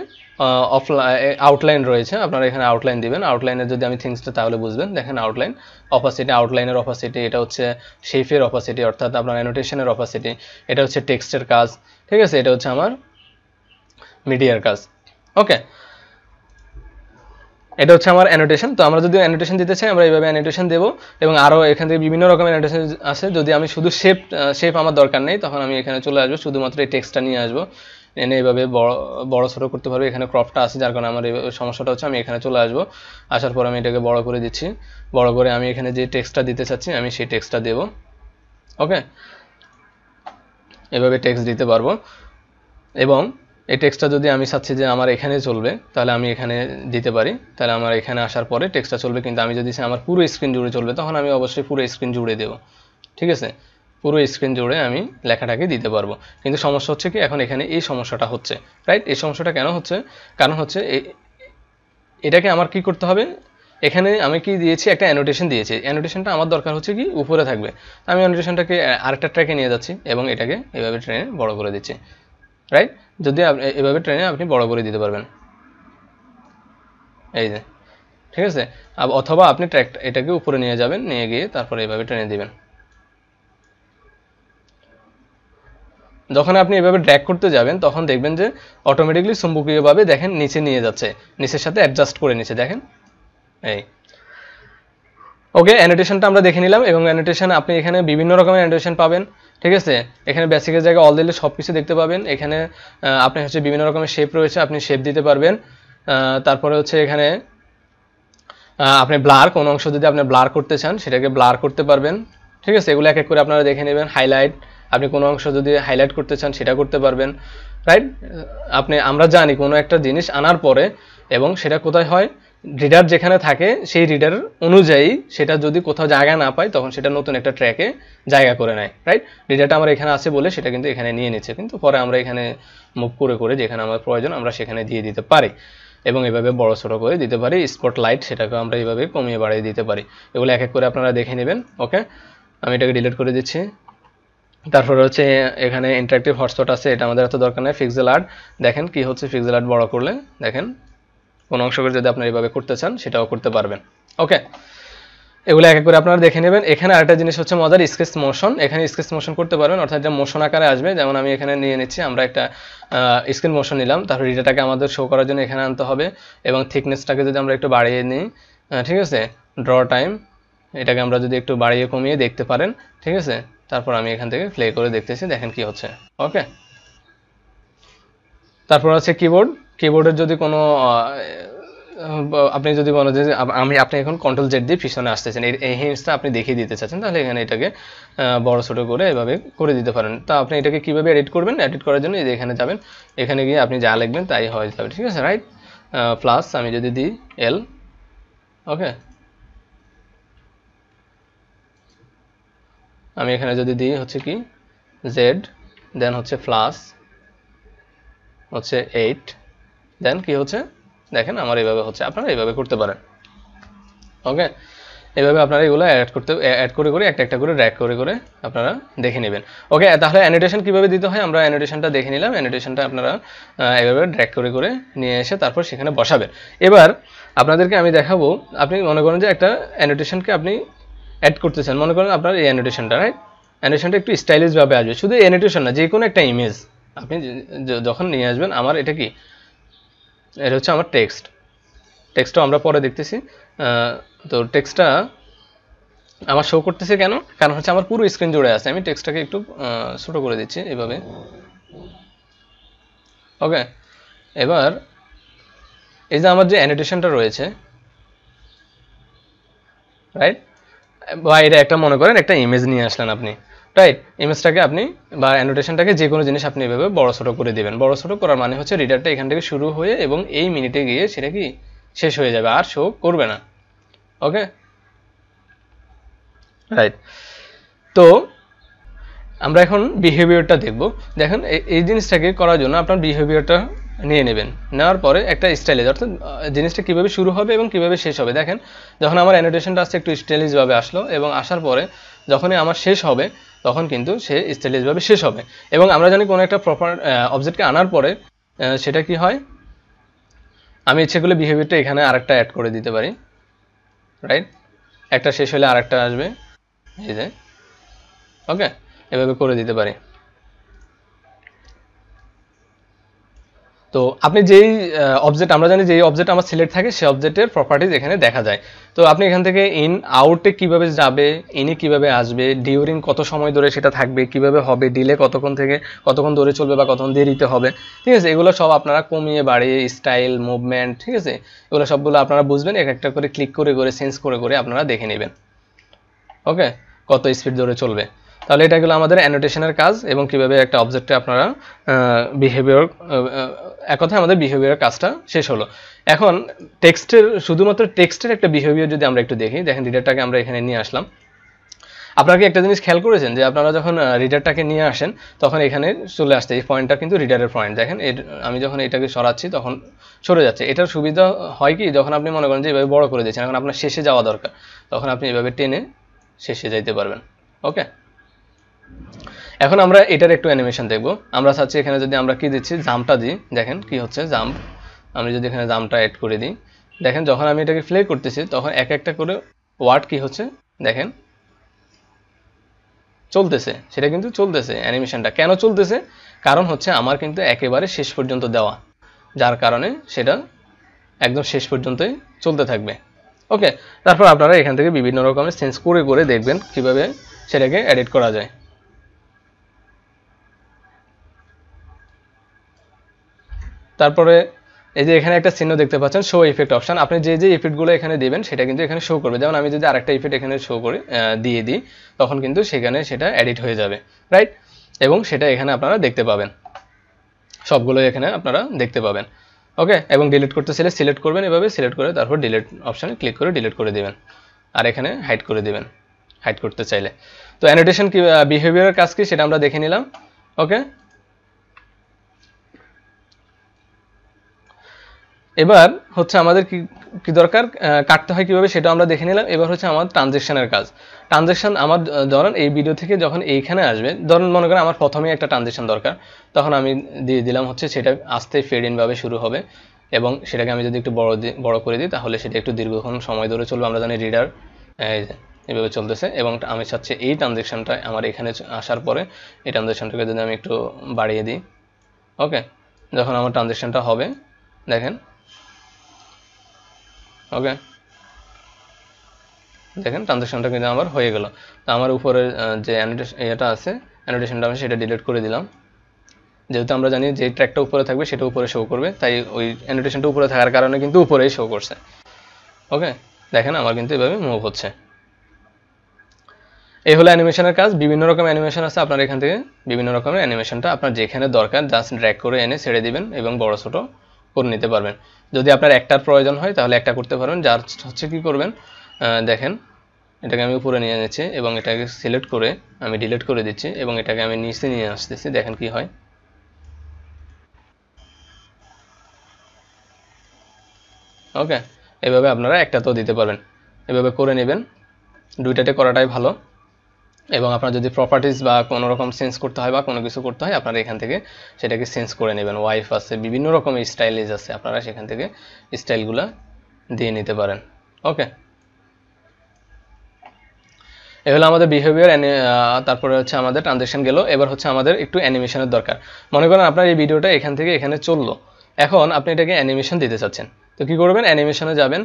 অফলাইন আউটলাইন রয়েছে আপনারা এখানে আউটলাইন দিবেন আউটলাইনের যদি আমি থিংসটা তাহলে বুঝবেন দেখেন আউটলাইন অপাসিটি আউটলাইনের অপাসিটি এটা হচ্ছে শেফের অপাসিটি অর্থাৎ আপনার অ্যানোটেশনের অপাসিটি এটা হচ্ছে টেক্সটের কাজ ঠিক আছে এটা হচ্ছে আমার মিডিয়ার কাজ ওকে এটা হচ্ছে আমার অ্যানোটেশন তো আমরা যদি অ্যানোটেশন দিতে চাই আমরা এইভাবে অ্যানোটেশন দেবো এবং আরও এখান থেকে বিভিন্ন রকমের অ্যানোটেশন আছে যদি আমি শুধু শেপ শেপ আমার দরকার নেই তখন আমি এখানে চলে আসবো শুধুমাত্র এই টেক্সটটা নিয়ে আসবো এনে এইভাবে বড় বড়ো করতে পারবো এখানে ক্রপটা আছে যার কারণে আমার সমস্যাটা হচ্ছে আমি এখানে চলে আসবো আসার পর আমি এটাকে বড় করে দিচ্ছি বড় করে আমি এখানে যে টেক্সটটা দিতে চাচ্ছি আমি সেই টেক্সটটা দেবো ওকে এভাবে টেক্সট দিতে পারবো এবং এই টেক্সটটা যদি আমি চাচ্ছি যে আমার এখানে চলবে তাহলে আমি এখানে দিতে পারি তাহলে আমার এখানে আসার পরে টেক্সটটা চলবে কিন্তু আমি যদি আমার পুরো স্ক্রিন জুড়ে চলবে তখন আমি অবশ্যই পুরো স্ক্রিন জুড়ে দেব ঠিক আছে পুরো স্ক্রিন জুড়ে আমি লেখাটাকে দিতে পারবো কিন্তু সমস্যা হচ্ছে কি এখন এখানে এই সমস্যাটা হচ্ছে রাইট এই সমস্যাটা কেন হচ্ছে কারণ হচ্ছে এটাকে আমার কি করতে হবে এখানে আমি কি দিয়েছি একটা অ্যানোটেশন দিয়েছি অ্যানোটেশনটা আমার দরকার হচ্ছে কি উপরে থাকবে আমি অ্যানোটেশনটাকে আরেকটা ট্র্যাকে নিয়ে যাচ্ছি এবং এটাকে এভাবে ট্রেনে বড় করে দিচ্ছি রাইট যদি এভাবে ট্রেনে আপনি বড় করে দিতে পারবেন এই যে ঠিক আছে অথবা আপনি ট্র্যাক এটাকে উপরে নিয়ে যাবেন নিয়ে গিয়ে তারপরে এভাবে ট্রেনে দিবেন যখন আপনি এভাবে ড্র্যাক করতে যাবেন তখন দেখবেন যে অটোমেটিকলি চুম্বকীয়ভাবে দেখেন নিচে নিয়ে যাচ্ছে নিচের সাথে অ্যাডজাস্ট করে নিচে দেখেন এই ওকে অ্যানোটেশনটা আমরা দেখে নিলাম এবং অ্যানোটেশন আপনি এখানে বিভিন্ন রকমের অ্যানোটেশন পাবেন ঠিক আছে এখানে বেসিকের জায়গায় অল দিলে সব কিছু দেখতে পাবেন এখানে আপনি হচ্ছে বিভিন্ন রকমের শেপ রয়েছে আপনি শেপ দিতে পারবেন তারপরে হচ্ছে এখানে আপনি ব্লার কোন অংশ যদি আপনি ব্লার করতে চান সেটাকে ব্লার করতে পারবেন ঠিক আছে এগুলো এক এক করে আপনারা দেখে নেবেন হাইলাইট আপনি কোনো অংশ যদি হাইলাইট করতে চান সেটা করতে পারবেন রাইট আপনি আমরা জানি কোনো একটা জিনিস আনার পরে এবং সেটা কোথায় হয় রিডার যেখানে থাকে সেই রিডার অনুযায়ী সেটা যদি কোথাও জায়গা না পায় তখন সেটা নতুন একটা ট্র্যাকে জায়গা করে নেয় রাইট রিডারটা আমার এখানে আছে বলে সেটা কিন্তু এখানে নিয়ে নিচ্ছে কিন্তু পরে আমরা এখানে মুখ করে করে যেখানে আমার প্রয়োজন আমরা সেখানে দিয়ে দিতে পারি এবং এভাবে বড় ছোটো করে দিতে পারি স্পট লাইট সেটাকে আমরা এইভাবে কমিয়ে বাড়িয়ে দিতে পারি এগুলো এক এক করে আপনারা দেখে নেবেন ওকে আমি এটাকে ডিলিট করে দিচ্ছি তারপরে হচ্ছে এখানে ইন্টারাক্টিভ হটস্পট আছে এটা আমাদের এত দরকার নেই ফিক্সেল আর্ট দেখেন কি হচ্ছে ফিক্সেল আর্ট বড় করলে দেখেন কোনো করে যদি আপনার এইভাবে করতে চান সেটাও করতে পারবেন ওকে এগুলো এক এক করে আপনারা দেখে নেবেন এখানে আরেকটা জিনিস হচ্ছে মজার স্কেচ মোশন এখানে স্কেচ মোশন করতে পারবেন অর্থাৎ এটা মোশন আকারে আসবে যেমন আমি এখানে নিয়ে নিচ্ছি আমরা একটা স্ক্রিন মোশন নিলাম তারপর ডেটাটাকে আমাদের শো করার জন্য এখানে আনতে হবে এবং থিকনেসটাকে যদি আমরা একটু বাড়িয়ে নিই ঠিক আছে ড্র টাইম এটাকে আমরা যদি একটু বাড়িয়ে কমিয়ে দেখতে পারেন ঠিক আছে তারপর আমি এখান থেকে প্লে করে দেখতেছি দেখেন কি হচ্ছে ওকে তারপর আছে কিবোর্ড কিবোর্ডের যদি কোনো আপনি যদি বলেন যে আমি আপনি এখন কন্ট্রোল জেড দিয়ে পিছনে আসতেছেন এই হিন্সটা আপনি দেখিয়ে দিতে চাচ্ছেন তাহলে এখানে এটাকে বড় ছোটো করে এভাবে করে দিতে পারেন তা আপনি এটাকে কীভাবে এডিট করবেন এডিট করার জন্য এই যে এখানে যাবেন এখানে গিয়ে আপনি যা লিখবেন তাই হয়ে যাবে ঠিক আছে রাইট প্লাস আমি যদি দিই এল ওকে আমি এখানে যদি দিই হচ্ছে কি জেড দেন হচ্ছে প্লাস হচ্ছে এইট দেন কি হচ্ছে দেখেন আমার এইভাবে হচ্ছে আপনারা এইভাবে করতে পারেন ওকে এভাবে আপনারা এগুলো অ্যাড করতে অ্যাড করে করে একটা একটা করে র্যাক করে করে আপনারা দেখে নেবেন ওকে তাহলে অ্যানোটেশন কীভাবে দিতে হয় আমরা অ্যানোটেশনটা দেখে নিলাম অ্যানোটেশনটা আপনারা এভাবে ড্র্যাক করে করে নিয়ে এসে তারপর সেখানে বসাবেন এবার আপনাদেরকে আমি দেখাবো আপনি মনে করেন যে একটা অ্যানোটেশনকে আপনি অ্যাড করতে চান মনে করেন আপনার এই অ্যানোটেশনটা রাইট অ্যানোটেশনটা একটু স্টাইলিশভাবে আসবে শুধু অ্যানোটেশন না যে কোনো একটা ইমেজ আপনি যখন নিয়ে আসবেন আমার এটা কি এটা হচ্ছে আমার টেক্সট টেক্সটটা আমরা পরে দেখতেছি তো টেক্সটটা আমার শো করতেছে কেন কারণ হচ্ছে আমার পুরো স্ক্রিন জুড়ে আছে আমি টেক্সটটাকে একটু ছোটো করে দিচ্ছি এভাবে ওকে এবার এই যে আমার যে অ্যানিটেশনটা রয়েছে রাইট বা এটা একটা মনে করেন একটা ইমেজ নিয়ে আসলেন আপনি রাইট ইমেজটাকে আপনি বা অ্যানোটেশনটাকে যে কোনো জিনিস আপনি এভাবে বড় ছোটো করে দেবেন বড় ছোটো করার মানে হচ্ছে রিডারটা এখান থেকে শুরু হয়ে এবং এই মিনিটে গিয়ে সেটা কি শেষ হয়ে যাবে আর শো করবে না ওকে রাইট তো আমরা এখন বিহেভিয়ারটা দেখব দেখেন এই জিনিসটাকে করার জন্য আপনার বিহেভিয়ারটা নিয়ে নেবেন নেওয়ার পরে একটা স্টাইলেজ অর্থাৎ জিনিসটা কীভাবে শুরু হবে এবং কীভাবে শেষ হবে দেখেন যখন আমার অ্যানোটেশনটা আসছে একটু স্টাইলিজভাবে আসলো এবং আসার পরে যখনই আমার শেষ হবে তখন কিন্তু সে স্টাইলিশভাবে শেষ হবে এবং আমরা জানি কোনো একটা প্রপার অবজেক্টকে আনার পরে সেটা কি হয় আমি ইচ্ছে করলে বিহেভিয়ারটা এখানে আরেকটা অ্যাড করে দিতে পারি রাইট একটা শেষ হলে আরেকটা আসবে এই যে ওকে এভাবে করে দিতে পারি তো আপনি যেই অবজেক্ট আমরা জানি যেই অবজেক্ট আমার সিলেক্ট থাকে সেই অবজেক্টের প্রপার্টিজ এখানে দেখা যায় তো আপনি এখান থেকে ইন আউটে কিভাবে যাবে ইনে কিভাবে আসবে ডিউরিং কত সময় ধরে সেটা থাকবে কিভাবে হবে ডিলে কতক্ষণ থেকে কতক্ষণ ধরে চলবে বা কতক্ষণ দেরিতে হবে ঠিক আছে এগুলো সব আপনারা কমিয়ে বাড়িয়ে স্টাইল মুভমেন্ট ঠিক আছে এগুলো সবগুলো আপনারা বুঝবেন এক একটা করে ক্লিক করে করে সেন্স করে করে আপনারা দেখে নেবেন ওকে কত স্পিড ধরে চলবে তাহলে এটা গেলো আমাদের অ্যানোটেশনের কাজ এবং কিভাবে একটা অবজেক্টে আপনারা বিহেভিয়ার এক কথায় আমাদের বিহেভিয়ার কাজটা শেষ হলো এখন টেক্সটের শুধুমাত্র টেক্সটের একটা বিহেভিয়ার যদি আমরা একটু দেখি দেখেন রিডারটাকে আমরা এখানে নিয়ে আসলাম আপনাকে একটা জিনিস খেয়াল করেছেন যে আপনারা যখন রিডারটাকে নিয়ে আসেন তখন এখানে চলে আসছে এই পয়েন্টটা কিন্তু রিডারের পয়েন্ট দেখেন আমি যখন এটাকে সরাচ্ছি তখন সরে যাচ্ছে এটার সুবিধা হয় কি যখন আপনি মনে করেন যে এভাবে বড় করে দিয়েছেন এখন আপনার শেষে যাওয়া দরকার তখন আপনি এভাবে টেনে শেষে যাইতে পারবেন ওকে এখন আমরা এটার একটু অ্যানিমেশন দেখব আমরা চাচ্ছি এখানে যদি আমরা কি দিচ্ছি জামটা দিই দেখেন কি হচ্ছে জাম আমি যদি এখানে জামটা অ্যাড করে দিই দেখেন যখন আমি এটাকে ফ্লে করতেছি তখন এক একটা করে ওয়ার্ড কি হচ্ছে দেখেন চলতেছে সেটা কিন্তু চলতেছে অ্যানিমেশনটা কেন চলতেছে কারণ হচ্ছে আমার কিন্তু একেবারে শেষ পর্যন্ত দেওয়া যার কারণে সেটা একদম শেষ পর্যন্তই চলতে থাকবে ওকে তারপর আপনারা এখান থেকে বিভিন্ন রকমের সেন্স করে করে দেখবেন কিভাবে সেটাকে এডিট করা যায় তারপরে এই যে এখানে একটা চিহ্ন দেখতে পাচ্ছেন শো ইফেক্ট অপশান আপনি যে যে ইফেক্টগুলো এখানে দেবেন সেটা কিন্তু এখানে শো করবে যেমন আমি যদি আরেকটা ইফেক্ট এখানে শো করে দিয়ে দিই তখন কিন্তু সেখানে সেটা এডিট হয়ে যাবে রাইট এবং সেটা এখানে আপনারা দেখতে পাবেন সবগুলো এখানে আপনারা দেখতে পাবেন ওকে এবং ডিলিট করতে চাইলে সিলেক্ট করবেন এভাবে সিলেক্ট করে তারপর ডিলিট অপশানে ক্লিক করে ডিলিট করে দেবেন আর এখানে হাইড করে দেবেন হাইড করতে চাইলে তো অ্যানোটেশন কি বিহেভিয়ারের কাজ কি সেটা আমরা দেখে নিলাম ওকে এবার হচ্ছে আমাদের কি কি দরকার কাটতে হয় কীভাবে সেটা আমরা দেখে নিলাম এবার হচ্ছে আমার ট্রানজেকশনের কাজ ট্রানজেকশন আমার ধরেন এই ভিডিও থেকে যখন এইখানে আসবে ধরেন মনে করেন আমার প্রথমেই একটা ট্রানজেকশন দরকার তখন আমি দিয়ে দিলাম হচ্ছে সেটা আসতে ফেড ইনভাবে শুরু হবে এবং সেটাকে আমি যদি একটু বড় বড় করে দিই তাহলে সেটা একটু দীর্ঘক্ষণ সময় ধরে চলবে আমরা জানি রিডার এভাবে চলতেছে এবং আমি চাচ্ছি এই ট্রানজেকশানটা আমার এখানে আসার পরে এই ট্রানজেকশানটাকে যদি আমি একটু বাড়িয়ে দিই ওকে যখন আমার ট্রানজেকশানটা হবে দেখেন ওকে দেখেন ট্রানজেকশনটা কিন্তু আমার হয়ে গেল তো আমার উপরে যে অ্যানোটেশন ইয়েটা আছে অ্যানোটেশনটা আমি সেটা ডিলিট করে দিলাম যেহেতু আমরা জানি যে ট্র্যাকটা উপরে থাকবে সেটা উপরে শো করবে তাই ওই অ্যানোটেশনটা উপরে থাকার কারণে কিন্তু উপরেই শো করছে ওকে দেখেন আমার কিন্তু এভাবে মুভ হচ্ছে এই হলো অ্যানিমেশনের কাজ বিভিন্ন রকম অ্যানিমেশন আছে আপনার এখান থেকে বিভিন্ন রকমের অ্যানিমেশনটা আপনার যেখানে দরকার জাস্ট ড্র্যাক করে এনে ছেড়ে দিবেন এবং বড় ছোটো করে নিতে পারবেন যদি আপনার একটার প্রয়োজন হয় তাহলে একটা করতে পারবেন যার হচ্ছে কি করবেন দেখেন এটাকে আমি উপরে নিয়ে নিচ্ছি এবং এটাকে সিলেক্ট করে আমি ডিলিট করে দিচ্ছি এবং এটাকে আমি নিচে নিয়ে আসতেছি দেখেন কি হয় ওকে এভাবে আপনারা একটাতেও দিতে পারবেন এভাবে করে নেবেন দুইটাতে করাটাই ভালো এবং আপনার যদি প্রপার্টিস বা কোনো রকম চেঞ্জ করতে হয় বা কোনো কিছু করতে হয় আপনারা এখান থেকে সেটাকে চেঞ্জ করে নেবেন ওয়াইফ আছে বিভিন্ন রকমের স্টাইলেজ আছে আপনারা সেখান থেকে স্টাইলগুলো দিয়ে নিতে পারেন ওকে এ হলো আমাদের বিহেভিয়ার তারপরে হচ্ছে আমাদের ট্রানজেকশন গেল এবার হচ্ছে আমাদের একটু অ্যানিমেশনের দরকার মনে করেন আপনার এই ভিডিওটা এখান থেকে এখানে চললো এখন আপনি এটাকে অ্যানিমেশন দিতে চাচ্ছেন তো কী করবেন অ্যানিমেশনে যাবেন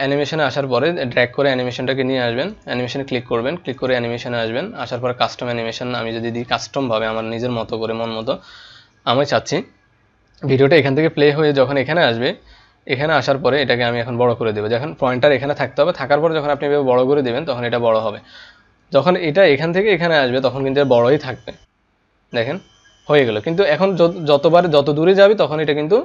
অ্যানিমেশনে আসার পরে ড্র্যাক করে অ্যানিমেশনটাকে নিয়ে আসবেন অ্যানিমেশনে ক্লিক করবেন ক্লিক করে অ্যানিমেশনে আসবেন আসার পরে কাস্টম অ্যানিমেশন আমি যদি দিই কাস্টমভাবে আমার নিজের মতো করে মন মতো আমি চাচ্ছি ভিডিওটা এখান থেকে প্লে হয়ে যখন এখানে আসবে এখানে আসার পরে এটাকে আমি এখন বড় করে দেবো যখন পয়েন্টার এখানে থাকতে হবে থাকার পর যখন আপনি এভাবে বড় করে দেবেন তখন এটা বড় হবে যখন এটা এখান থেকে এখানে আসবে তখন কিন্তু বড়ই থাকবে দেখেন হয়ে গেল কিন্তু এখন যতবার যত দূরে যাবে তখন এটা কিন্তু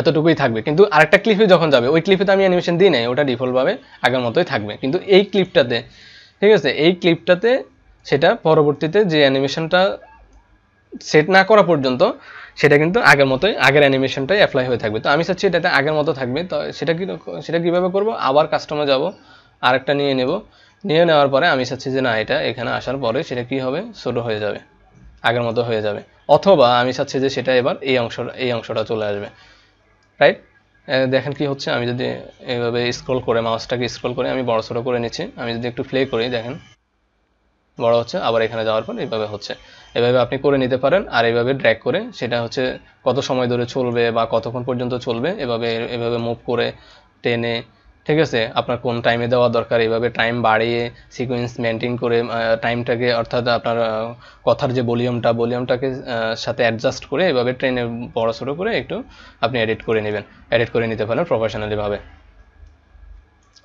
এতটুকুই থাকবে কিন্তু আরেকটা ক্লিপে যখন যাবে ওই ক্লিপে তো আমি অ্যানিমেশন দিই নাই ওটা ডিফল্টভাবে আগের মতোই থাকবে কিন্তু এই ক্লিপটাতে ঠিক আছে এই ক্লিপটাতে সেটা পরবর্তীতে যে অ্যানিমেশনটা সেট না করা পর্যন্ত সেটা কিন্তু আগের মতোই আগের অ্যানিমেশনটাই অ্যাপ্লাই হয়ে থাকবে তো আমি চাচ্ছি এটাতে আগের মতো থাকবে তো সেটা কি সেটা কীভাবে করবো আবার কাস্টমার যাব আরেকটা নিয়ে নেব নিয়ে নেওয়ার পরে আমি চাচ্ছি যে না এটা এখানে আসার পরে সেটা কি হবে ছোটো হয়ে যাবে আগের মতো হয়ে যাবে অথবা আমি চাচ্ছি যে সেটা এবার এই অংশ এই অংশটা চলে আসবে রাইট দেখেন কি হচ্ছে আমি যদি এইভাবে স্ক্রল করে মাউসটাকে স্ক্রল করে আমি বড় ছোটো করে নিচ্ছি আমি যদি একটু প্লে করি দেখেন বড় হচ্ছে আবার এখানে যাওয়ার পর এইভাবে হচ্ছে এভাবে আপনি করে নিতে পারেন আর এইভাবে ড্র্যাক করে সেটা হচ্ছে কত সময় ধরে চলবে বা কতক্ষণ পর্যন্ত চলবে এভাবে এভাবে মুভ করে টেনে ঠিক আছে আপনার কোন টাইমে দেওয়া দরকার এইভাবে টাইম বাড়িয়ে সিকোয়েন্স মেনটেন করে টাইমটাকে অর্থাৎ আপনার কথার যে ভলিউমটা ভলিউমটাকে সাথে অ্যাডজাস্ট করে এভাবে ট্রেনে বড় বড়সড়ো করে একটু আপনি এডিট করে নেবেন এডিট করে নিতে পারেন প্রফেশনালিভাবে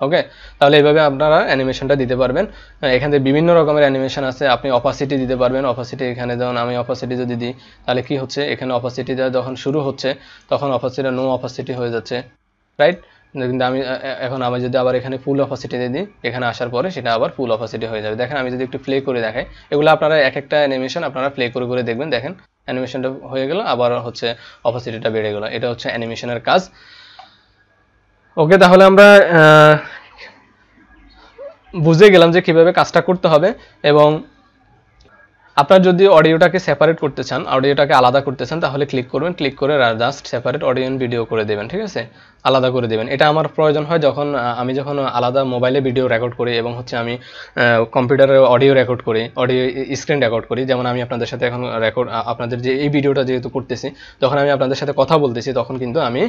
ওকে তাহলে এইভাবে আপনারা অ্যানিমেশনটা দিতে পারবেন এখানে বিভিন্ন রকমের অ্যানিমেশন আছে আপনি অপাসিটি দিতে পারবেন অপাসিটি এখানে যখন আমি অপাসিটি যদি দিই তাহলে কি হচ্ছে এখানে অপাসিটিটা যখন শুরু হচ্ছে তখন অপাসিটিটা নো অপাসিটি হয়ে যাচ্ছে রাইট কিন্তু আমি এখন আমি যদি আবার এখানে ফুল অপাসিটিতে দিই এখানে আসার পরে সেটা আবার ফুল অপাসিটি হয়ে যাবে দেখেন আমি যদি একটু প্লে করে দেখাই এগুলো আপনারা এক একটা অ্যানিমেশন আপনারা প্লে করে করে দেখবেন দেখেন অ্যানিমেশনটা হয়ে গেল আবার হচ্ছে অপাসিটিটা বেড়ে গেল এটা হচ্ছে অ্যানিমেশনের কাজ ওকে তাহলে আমরা বুঝে গেলাম যে কিভাবে কাজটা করতে হবে এবং আপনার যদি অডিওটাকে সেপারেট করতে চান অডিওটাকে আলাদা করতে চান তাহলে ক্লিক করবেন ক্লিক করে জাস্ট সেপারেট অডিও ভিডিও করে দেবেন ঠিক আছে আলাদা করে দেবেন এটা আমার প্রয়োজন হয় যখন আমি যখন আলাদা মোবাইলে ভিডিও রেকর্ড করি এবং হচ্ছে আমি কম্পিউটারে অডিও রেকর্ড করি অডিও স্ক্রিন রেকর্ড করি যেমন আমি আপনাদের সাথে এখন রেকর্ড আপনাদের যে এই ভিডিওটা যেহেতু করতেছি তখন আমি আপনাদের সাথে কথা বলতেছি তখন কিন্তু আমি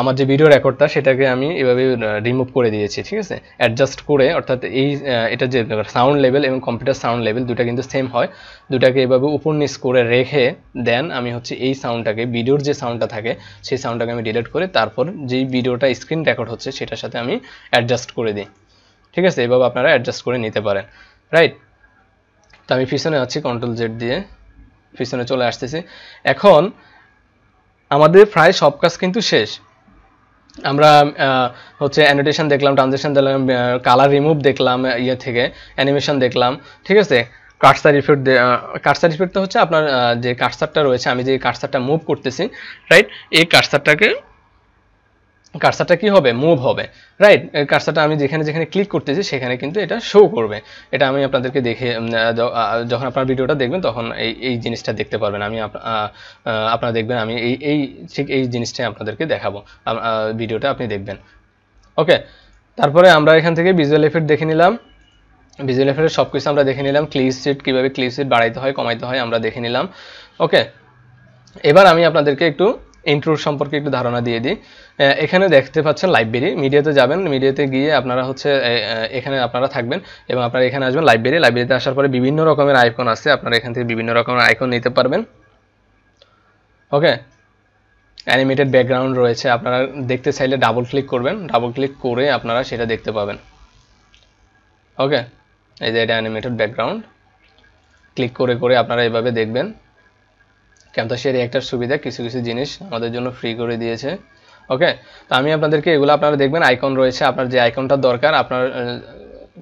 আমার যে ভিডিও রেকর্ডটা সেটাকে আমি এভাবে রিমুভ করে দিয়েছি ঠিক আছে অ্যাডজাস্ট করে অর্থাৎ এই এটা যে সাউন্ড লেভেল এবং কম্পিউটার সাউন্ড লেভেল দুটা কিন্তু সেম হয় দুটাকে এভাবে উপর নিচ করে রেখে দেন আমি হচ্ছে এই সাউন্ডটাকে ভিডিওর যে সাউন্ডটা থাকে সেই সাউন্ডটাকে আমি ডিলেট করে তারপর যেই ভিডিওটা স্ক্রিন রেকর্ড হচ্ছে সেটার সাথে আমি অ্যাডজাস্ট করে দিই ঠিক আছে এভাবে আপনারা অ্যাডজাস্ট করে নিতে পারেন রাইট তো আমি পিছনে আছি কন্ট্রোল জেড দিয়ে পিছনে চলে আসতেছি এখন আমাদের প্রায় সব কাজ কিন্তু শেষ আমরা হচ্ছে অ্যানোটেশন দেখলাম ট্রানজেকশন দেখলাম কালার রিমুভ দেখলাম ইয়ে থেকে অ্যানিমেশন দেখলাম ঠিক আছে কাটসার ইফেক্ট কাটসার তো হচ্ছে আপনার যে কাটসারটা রয়েছে আমি যে কাটসারটা মুভ করতেছি রাইট এই কাটসারটাকে কার্সারটা কি হবে মুভ হবে রাইট কার্সারটা আমি যেখানে যেখানে ক্লিক করতেছি সেখানে কিন্তু এটা শো করবে এটা আমি আপনাদেরকে দেখে যখন আপনার ভিডিওটা দেখবেন তখন এই এই জিনিসটা দেখতে পারবেন আমি আপনারা দেখবেন আমি এই এই ঠিক এই জিনিসটাই আপনাদেরকে দেখাবো ভিডিওটা আপনি দেখবেন ওকে তারপরে আমরা এখান থেকে ভিজুয়াল এফেক্ট দেখে নিলাম ভিজুয়াল এফেক্টের সব কিছু আমরা দেখে নিলাম ক্লিক সিট কীভাবে ক্লিক সিট বাড়াইতে হয় কমাইতে হয় আমরা দেখে নিলাম ওকে এবার আমি আপনাদেরকে একটু ইন্ট্রোর সম্পর্কে একটু ধারণা দিয়ে দিই এখানে দেখতে পাচ্ছেন লাইব্রেরি মিডিয়াতে যাবেন মিডিয়াতে গিয়ে আপনারা হচ্ছে এখানে আপনারা থাকবেন এবং আপনারা এখানে আসবেন লাইব্রেরি লাইব্রেরিতে আসার পরে বিভিন্ন রকমের আইকন আছে আপনারা এখান থেকে বিভিন্ন রকমের আইকন নিতে পারবেন ওকে অ্যানিমেটেড ব্যাকগ্রাউন্ড রয়েছে আপনারা দেখতে চাইলে ডাবল ক্লিক করবেন ডাবল ক্লিক করে আপনারা সেটা দেখতে পাবেন ওকে এই যে এটা অ্যানিমেটেড ব্যাকগ্রাউন্ড ক্লিক করে করে আপনারা এভাবে দেখবেন ক্যাম্পাসের একটার সুবিধা কিছু কিছু জিনিস আমাদের জন্য ফ্রি করে দিয়েছে ওকে তো আমি আপনাদেরকে এগুলো আপনারা দেখবেন আইকন রয়েছে আপনার যে আইকনটা দরকার আপনার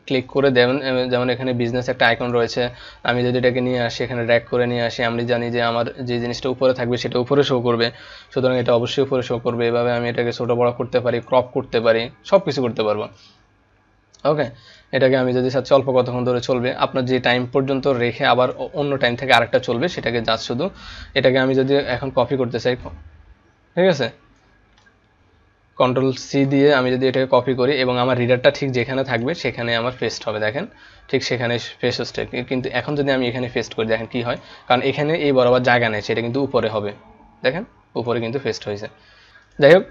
ক্লিক করে দেবেন যেমন এখানে বিজনেস একটা আইকন রয়েছে আমি যদি এটাকে নিয়ে আসি এখানে র্যাক করে নিয়ে আসি আমি জানি যে আমার যে জিনিসটা উপরে থাকবে সেটা উপরে শো করবে সুতরাং এটা অবশ্যই উপরে শো করবে এভাবে আমি এটাকে ছোটো বড় করতে পারি ক্রপ করতে পারি সব কিছু করতে পারবো ওকে এটাকে আমি যদি চাচ্ছি অল্প কতক্ষণ ধরে চলবে আপনার যে টাইম পর্যন্ত রেখে আবার অন্য টাইম থেকে আরেকটা চলবে সেটাকে যাচ্ছ শুধু এটাকে আমি যদি এখন কপি করতে চাই ঠিক আছে কন্ট্রোল সি দিয়ে আমি যদি এটাকে কপি করি এবং আমার রিডারটা ঠিক যেখানে থাকবে সেখানে আমার ফেস্ট হবে দেখেন ঠিক সেখানে পেস্ট হচ্ছে কিন্তু এখন যদি আমি এখানে ফেস্ট করি দেখেন কি হয় কারণ এখানে এই বরাবর জায়গা নেই সেটা কিন্তু উপরে হবে দেখেন উপরে কিন্তু ফেস্ট হয়েছে যাই হোক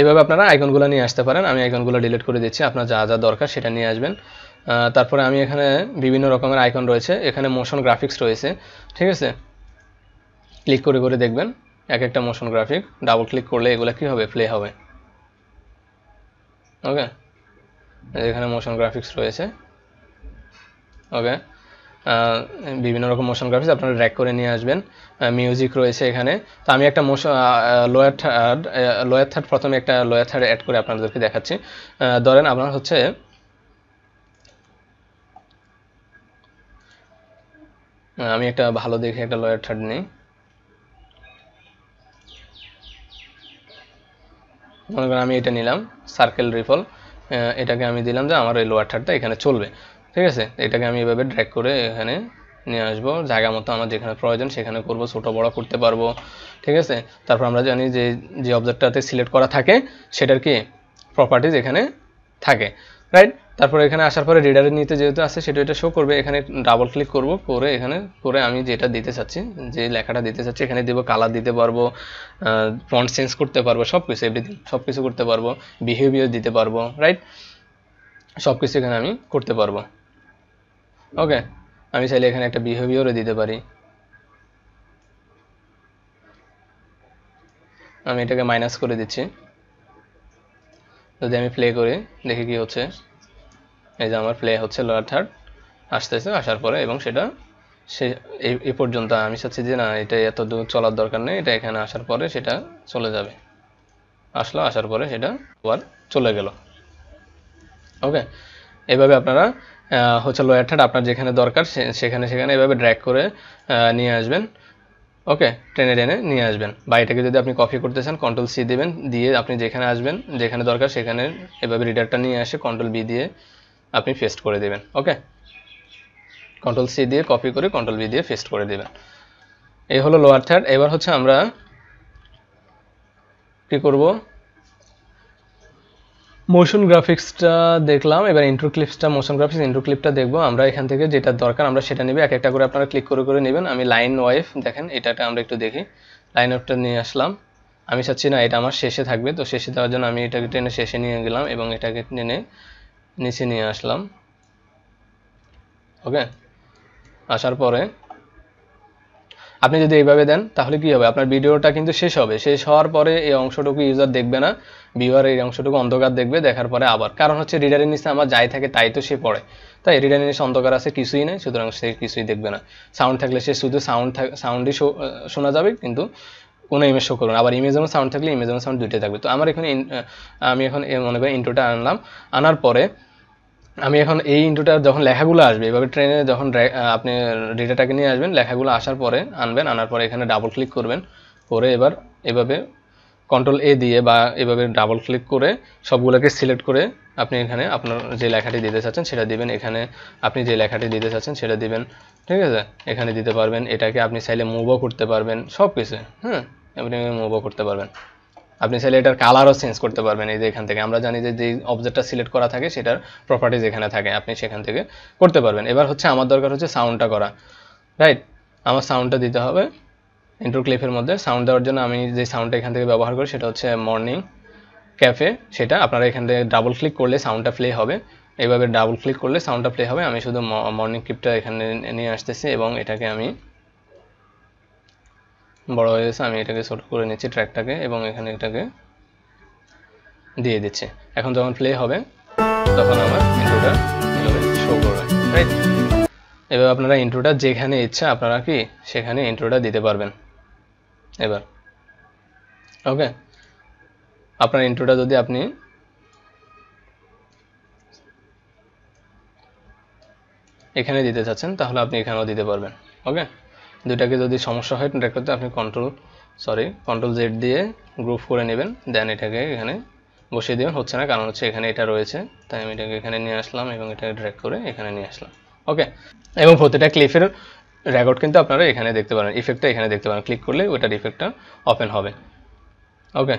এভাবে আপনারা আইকনগুলো নিয়ে আসতে পারেন আমি আইকনগুলো ডিলিট করে দিচ্ছি আপনার যা যা দরকার সেটা নিয়ে আসবেন তারপরে আমি এখানে বিভিন্ন রকমের আইকন রয়েছে এখানে মোশন গ্রাফিক্স রয়েছে ঠিক আছে ক্লিক করে করে দেখবেন এক একটা মোশন গ্রাফিক ডাবল ক্লিক করলে এগুলো কি হবে প্লে হবে ওকে এখানে মোশন গ্রাফিক্স রয়েছে ওকে বিভিন্ন রকম মোশন গ্রাফিক্স আপনারা ড্র্যাক করে নিয়ে আসবেন মিউজিক রয়েছে এখানে তো আমি একটা motion lower third lower third প্রথমে একটা লোয়ার থার্ড অ্যাড করে আপনাদেরকে দেখাচ্ছি ধরেন আপনার হচ্ছে আমি একটা ভালো দেখে একটা লয়ার থার্ড নিই মনে করেন আমি এটা নিলাম সার্কেল রিফল এটাকে আমি দিলাম যে আমার এই লোয়ার থার্ডটা এখানে চলবে ঠিক আছে এটাকে আমি এভাবে ড্র্যাগ করে এখানে নিয়ে আসবো জায়গা মতো আমার যেখানে প্রয়োজন সেখানে করব ছোট বড় করতে পারবো ঠিক আছে তারপর আমরা জানি যে যে অবজেক্টটাতে সিলেক্ট করা থাকে সেটার কি প্রপার্টিজ এখানে থাকে রাইট তারপরে এখানে আসার পরে রিডারে নিতে যেহেতু আছে সেটা এটা শো করবে এখানে ডাবল ক্লিক করব করে এখানে করে আমি যেটা দিতে চাচ্ছি যে লেখাটা দিতে চাচ্ছি এখানে দেবো কালার দিতে পারবো ফন্ট চেঞ্জ করতে পারবো সব কিছু এভরিথিং সব কিছু করতে পারবো বিহেভিয়ার দিতে পারবো রাইট সব কিছু এখানে আমি করতে পারবো ওকে আমি চাইলে এখানে একটা বিহেভিয়ারও দিতে পারি আমি এটাকে মাইনাস করে দিচ্ছি যদি আমি প্লে করি দেখি কি হচ্ছে এই যে আমার প্লে হচ্ছে লোয়ার থার্ড আসতেছে আসার পরে এবং সেটা সে এ পর্যন্ত আমি চাচ্ছি যে না এটা এত দূর চলার দরকার নেই এটা এখানে আসার পরে সেটা চলে যাবে আসলো আসার পরে সেটা আবার চলে গেল ওকে এভাবে আপনারা হচ্ছে লোয়ার থার্ড আপনার যেখানে দরকার সেখানে সেখানে এভাবে ড্র্যাক করে নিয়ে আসবেন ওকে ট্রেনে টেনে নিয়ে আসবেন বা এটাকে যদি আপনি কপি করতে চান কন্ট্রোল সি দেবেন দিয়ে আপনি যেখানে আসবেন যেখানে দরকার সেখানে এভাবে রিডারটা নিয়ে আসে কন্ট্রোল বি দিয়ে আপনি ফেস্ট করে দেবেন ওকে কন্ট্রোল সি দিয়ে কপি করে কন্ট্রোল বি দিয়ে ফেস্ট করে দেবেন এই হলো লোয়ার থার্ড এবার হচ্ছে আমরা কি করব মোশন গ্রাফিক্সটা দেখলাম এবার ইন্ট্রো ক্লিপসটা মোশন গ্রাফিক্স ইন্ট্রো ক্লিপটা দেখবো আমরা এখান থেকে যেটা দরকার আমরা সেটা নেবে এক একটা করে আপনারা ক্লিক করে করে নেবেন আমি লাইন ওয়াইফ দেখেন এটাটা আমরা একটু দেখি লাইন ওয়েফটা নিয়ে আসলাম আমি চাচ্ছি না এটা আমার শেষে থাকবে তো শেষে দেওয়ার জন্য আমি এটাকে টেনে শেষে নিয়ে গেলাম এবং এটাকে টেনে নিচে নিয়ে আসলাম ওকে আসার পরে আপনি যদি এইভাবে দেন তাহলে কি হবে আপনার ভিডিওটা কিন্তু শেষ হবে শেষ হওয়ার পরে এই অংশটুকু ইউজার দেখবে না ভিউয়ার এই অংশটুকু অন্ধকার দেখবে দেখার পরে আবার কারণ হচ্ছে রিডারের নিচে আমার যাই থাকে তাই তো সে পড়ে তাই রিডার নিচে অন্ধকার আছে কিছুই নেই সুতরাং সে কিছুই দেখবে না সাউন্ড থাকলে সে শুধু সাউন্ড সাউন্ডই শোনা যাবে কিন্তু কোনো ইমেজ শো করুন আবার ইমেজ এবং সাউন্ড থাকলে ইমেজ এবং সাউন্ড দুইটাই থাকবে তো আমার এখানে আমি এখন মনে করি ইন্ট্রোটা আনলাম আনার পরে আমি এখন এই ইন্টুটা যখন লেখাগুলো আসবে এভাবে ট্রেনে যখন আপনি ডেটাটাকে নিয়ে আসবেন লেখাগুলো আসার পরে আনবেন আনার পরে এখানে ডাবল ক্লিক করবেন করে এবার এভাবে কন্ট্রোল এ দিয়ে বা এভাবে ডাবল ক্লিক করে সবগুলোকে সিলেক্ট করে আপনি এখানে আপনার যে লেখাটি দিতে চাচ্ছেন সেটা দিবেন এখানে আপনি যে লেখাটি দিতে চাচ্ছেন সেটা দিবেন ঠিক আছে এখানে দিতে পারবেন এটাকে আপনি চাইলে মুভও করতে পারবেন সব কিছু হ্যাঁ আপনি মুভও করতে পারবেন আপনি চাইলে এটার কালারও চেঞ্জ করতে পারবেন এই যে এখান থেকে আমরা জানি যে যে অবজেক্টটা সিলেক্ট করা থাকে সেটার প্রপার্টিজ এখানে থাকে আপনি সেখান থেকে করতে পারবেন এবার হচ্ছে আমার দরকার হচ্ছে সাউন্ডটা করা রাইট আমার সাউন্ডটা দিতে হবে ইন্ট্রো ক্লিপের মধ্যে সাউন্ড দেওয়ার জন্য আমি যে সাউন্ডটা এখান থেকে ব্যবহার করি সেটা হচ্ছে মর্নিং ক্যাফে সেটা আপনারা এখান থেকে ডাবল ক্লিক করলে সাউন্ডটা প্লে হবে এভাবে ডাবল ক্লিক করলে সাউন্ডটা প্লে হবে আমি শুধু মর্নিং ক্লিপটা এখানে নিয়ে আসতেছি এবং এটাকে আমি বড় হয়ে গেছে আমি এটাকে শর্ট করে নিচ্ছি ট্র্যাকটাকে এবং এখানে এটাকে দিয়ে দিচ্ছি এখন যখন প্লে হবে তখন আমার ইন্ট্রোটা এভাবে শো করবে রাইট এবার আপনারা ইন্ট্রোটা যেখানে ইচ্ছা আপনারা কি সেখানে ইন্ট্রোটা দিতে পারবেন এবার ওকে আপনার ইন্ট্রোটা যদি আপনি এখানে দিতে চাচ্ছেন তাহলে আপনি এখানেও দিতে পারবেন ওকে দুইটাকে যদি সমস্যা হয় এটাকে আপনি কন্ট্রোল সরি কন্ট্রোল জেড দিয়ে গ্রুপ করে নেবেন দেন এটাকে এখানে বসিয়ে দেবেন হচ্ছে না কারণ হচ্ছে এখানে এটা রয়েছে তাই আমি এটাকে এখানে নিয়ে আসলাম এবং এটাকে ড্র্যাগ করে এখানে নিয়ে আসলাম ওকে এবং প্রতিটা ক্লিপের রেকর্ড কিন্তু আপনারা এখানে দেখতে পারেন ইফেক্টটা এখানে দেখতে পারেন ক্লিক করলে ওইটার ইফেক্টটা ওপেন হবে ওকে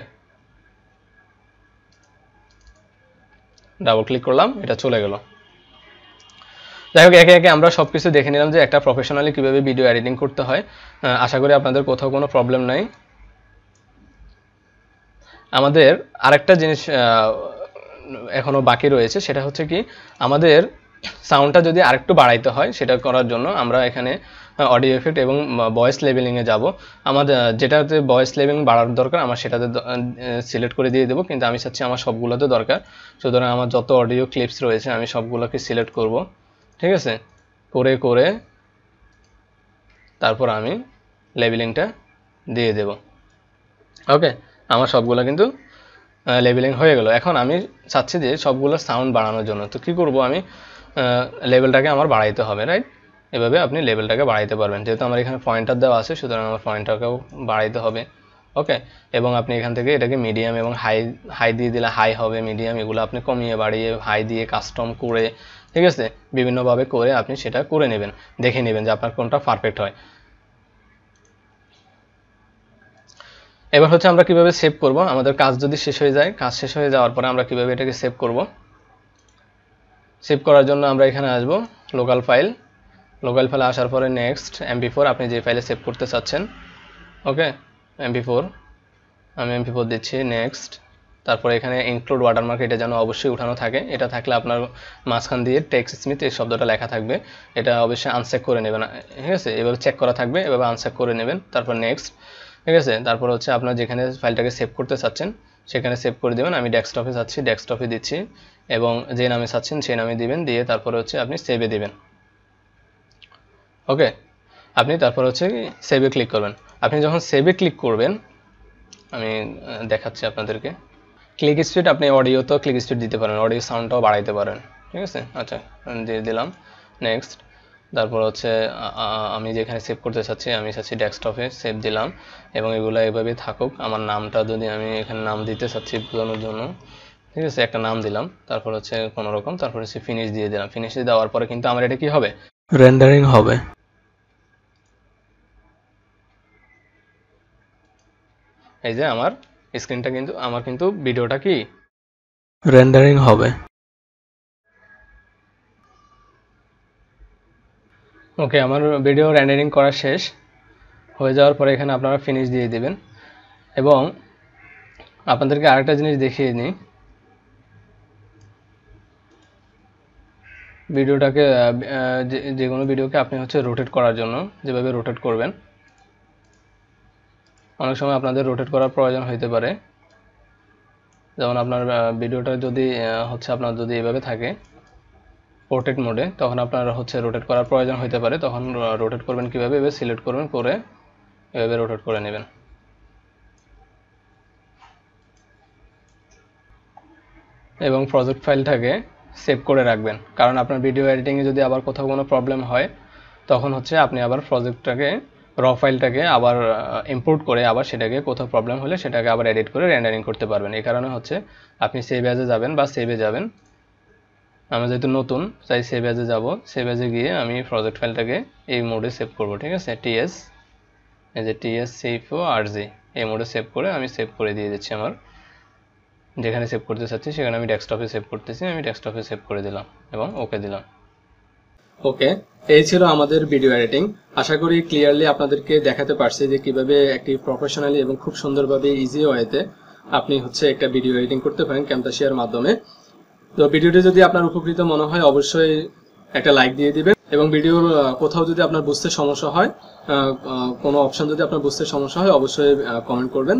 ডাবল ক্লিক করলাম এটা চলে গেল যাই হোক একে একে আমরা সব কিছু দেখে নিলাম যে একটা প্রফেশনালি কীভাবে ভিডিও এডিটিং করতে হয় আশা করি আপনাদের কোথাও কোনো প্রবলেম নাই আমাদের আরেকটা জিনিস এখনও বাকি রয়েছে সেটা হচ্ছে কি আমাদের সাউন্ডটা যদি আরেকটু বাড়াইতে হয় সেটা করার জন্য আমরা এখানে অডিও এফেক্ট এবং ভয়েস লেভেলিংয়ে যাব আমাদের যেটাতে ভয়েস লেভেলিং বাড়ানোর দরকার আমার সেটাতে সিলেক্ট করে দিয়ে দেবো কিন্তু আমি চাচ্ছি আমার সবগুলোতে দরকার সুতরাং আমার যত অডিও ক্লিপস রয়েছে আমি সবগুলোকে সিলেক্ট করব ঠিক আছে করে করে তারপর আমি লেবেলিংটা দিয়ে দেব ওকে আমার সবগুলো কিন্তু লেবেলিং হয়ে গেল এখন আমি চাচ্ছি যে সবগুলো সাউন্ড বাড়ানোর জন্য তো কী করব আমি লেভেলটাকে আমার বাড়াইতে হবে রাইট এভাবে আপনি লেভেলটাকে বাড়াইতে পারবেন যেহেতু আমার এখানে পয়েন্টার দেওয়া আছে সুতরাং আমার পয়েন্টারকেও বাড়াইতে হবে ওকে এবং আপনি এখান থেকে এটাকে মিডিয়াম এবং হাই হাই দিয়ে দিলে হাই হবে মিডিয়াম এগুলো আপনি কমিয়ে বাড়িয়ে হাই দিয়ে কাস্টম করে ঠিক আছে বিভিন্নভাবে করে আপনি সেটা করে নেবেন দেখে নেবেন যে আপনার কোনটা পারফেক্ট হয় এবার হচ্ছে আমরা কিভাবে সেভ করব আমাদের কাজ যদি শেষ হয়ে যায় কাজ শেষ হয়ে যাওয়ার পরে আমরা কিভাবে এটাকে সেভ করব সেভ করার জন্য আমরা এখানে আসব লোকাল ফাইল লোকাল ফাইলে আসার পরে নেক্সট এমপি ফোর আপনি যে ফাইলে সেভ করতে চাচ্ছেন ওকে এমপি ফোর আমি এমপি ফোর দিচ্ছি নেক্সট তারপরে এখানে ইনক্লুড ওয়াটারমার্ক এটা যেন অবশ্যই উঠানো থাকে এটা থাকলে আপনার মাঝখান দিয়ে টেক্স স্মিথ এই শব্দটা লেখা থাকবে এটা অবশ্যই আনসেক করে নেবেন ঠিক আছে এভাবে চেক করা থাকবে এভাবে আনসেক করে নেবেন তারপর নেক্সট ঠিক আছে তারপর হচ্ছে আপনার যেখানে ফাইলটাকে সেভ করতে চাচ্ছেন সেখানে সেভ করে দেবেন আমি ডেস্কটপে চাচ্ছি ডেস্কটপে দিচ্ছি এবং যে নামে চাচ্ছেন সেই নামে দিবেন দিয়ে তারপরে হচ্ছে আপনি সেভে দিবেন ওকে আপনি তারপর হচ্ছে সেভে ক্লিক করবেন আপনি যখন সেভে ক্লিক করবেন আমি দেখাচ্ছি আপনাদেরকে ক্লিক স্পিড আপনি অডিও তো ক্লিক স্পিড দিতে পারেন অডিও সাউন্ডটাও বাড়াইতে পারেন ঠিক আছে আচ্ছা দিয়ে দিলাম নেক্সট তারপর হচ্ছে আমি যেখানে সেভ করতে চাচ্ছি আমি চাচ্ছি ডেস্কটপে সেভ দিলাম এবং এগুলো এভাবে থাকুক আমার নামটা যদি আমি এখানে নাম দিতে চাচ্ছি বোঝানোর জন্য ঠিক আছে একটা নাম দিলাম তারপর হচ্ছে কোনো রকম তারপর হচ্ছে ফিনিশ দিয়ে দিলাম ফিনিশ দেওয়ার পরে কিন্তু আমার এটা কি হবে রেন্ডারিং হবে এই যে আমার স্ক্রিনটা কিন্তু আমার কিন্তু ভিডিওটা কি রেন্ডারিং হবে ওকে আমার ভিডিও র্যান্ডারিং করা শেষ হয়ে যাওয়ার পরে এখানে আপনারা ফিনিশ দিয়ে দেবেন এবং আপনাদেরকে আরেকটা জিনিস দেখিয়ে নিই ভিডিওটাকে যে কোনো ভিডিওকে আপনি হচ্ছে রোটেট করার জন্য যেভাবে রোটেট করবেন অনেক সময় আপনাদের রোটেট করার প্রয়োজন হইতে পারে যেমন আপনার ভিডিওটা যদি হচ্ছে আপনার যদি এভাবে থাকে পোর্ট্রেট মোডে তখন আপনার হচ্ছে রোটেট করার প্রয়োজন হইতে পারে তখন রোটেট করবেন কীভাবে এভাবে সিলেক্ট করবেন করে এভাবে রোটেট করে নেবেন এবং প্রজেক্ট ফাইলটাকে সেভ করে রাখবেন কারণ আপনার ভিডিও এডিটিংয়ে যদি আবার কোথাও কোনো প্রবলেম হয় তখন হচ্ছে আপনি আবার প্রজেক্টটাকে র ফাইলটাকে আবার ইম্পোর্ট করে আবার সেটাকে কোথাও প্রবলেম হলে সেটাকে আবার এডিট করে র্যান্ডারিং করতে পারবেন এই কারণে হচ্ছে আপনি সেভ অ্যাজে যাবেন বা সেভে যাবেন আমরা যেহেতু নতুন তাই সেভ অ্যাজে যাবো সেভ অ্যাজে গিয়ে আমি প্রজেক্ট ফাইলটাকে এই মোডে সেভ করব ঠিক আছে টিএস এই যে টিএস সেভ ও আর জি এই মোডে সেভ করে আমি সেভ করে দিয়ে দিচ্ছি আমার যেখানে সেভ করতে চাচ্ছি সেখানে আমি ডেস্কটপে সেভ করতেছি আমি ডেস্কটপে সেভ করে দিলাম এবং ওকে দিলাম ওকে এই ছিল আমাদের ভিডিও এডিটিং আশা করি ক্লিয়ারলি আপনাদেরকে দেখাতে পারছি যে কিভাবে একটি প্রফেশনালি এবং খুব সুন্দরভাবে ইজি ওয়েতে আপনি হচ্ছে একটা ভিডিও এডিটিং করতে পারেন ক্যাম্পাসিয়ার মাধ্যমে তো ভিডিওটি যদি আপনার উপকৃত মনে হয় অবশ্যই একটা লাইক দিয়ে দিবেন এবং ভিডিওর কোথাও যদি আপনার বুঝতে সমস্যা হয় কোনো অপশন যদি আপনার বুঝতে সমস্যা হয় অবশ্যই কমেন্ট করবেন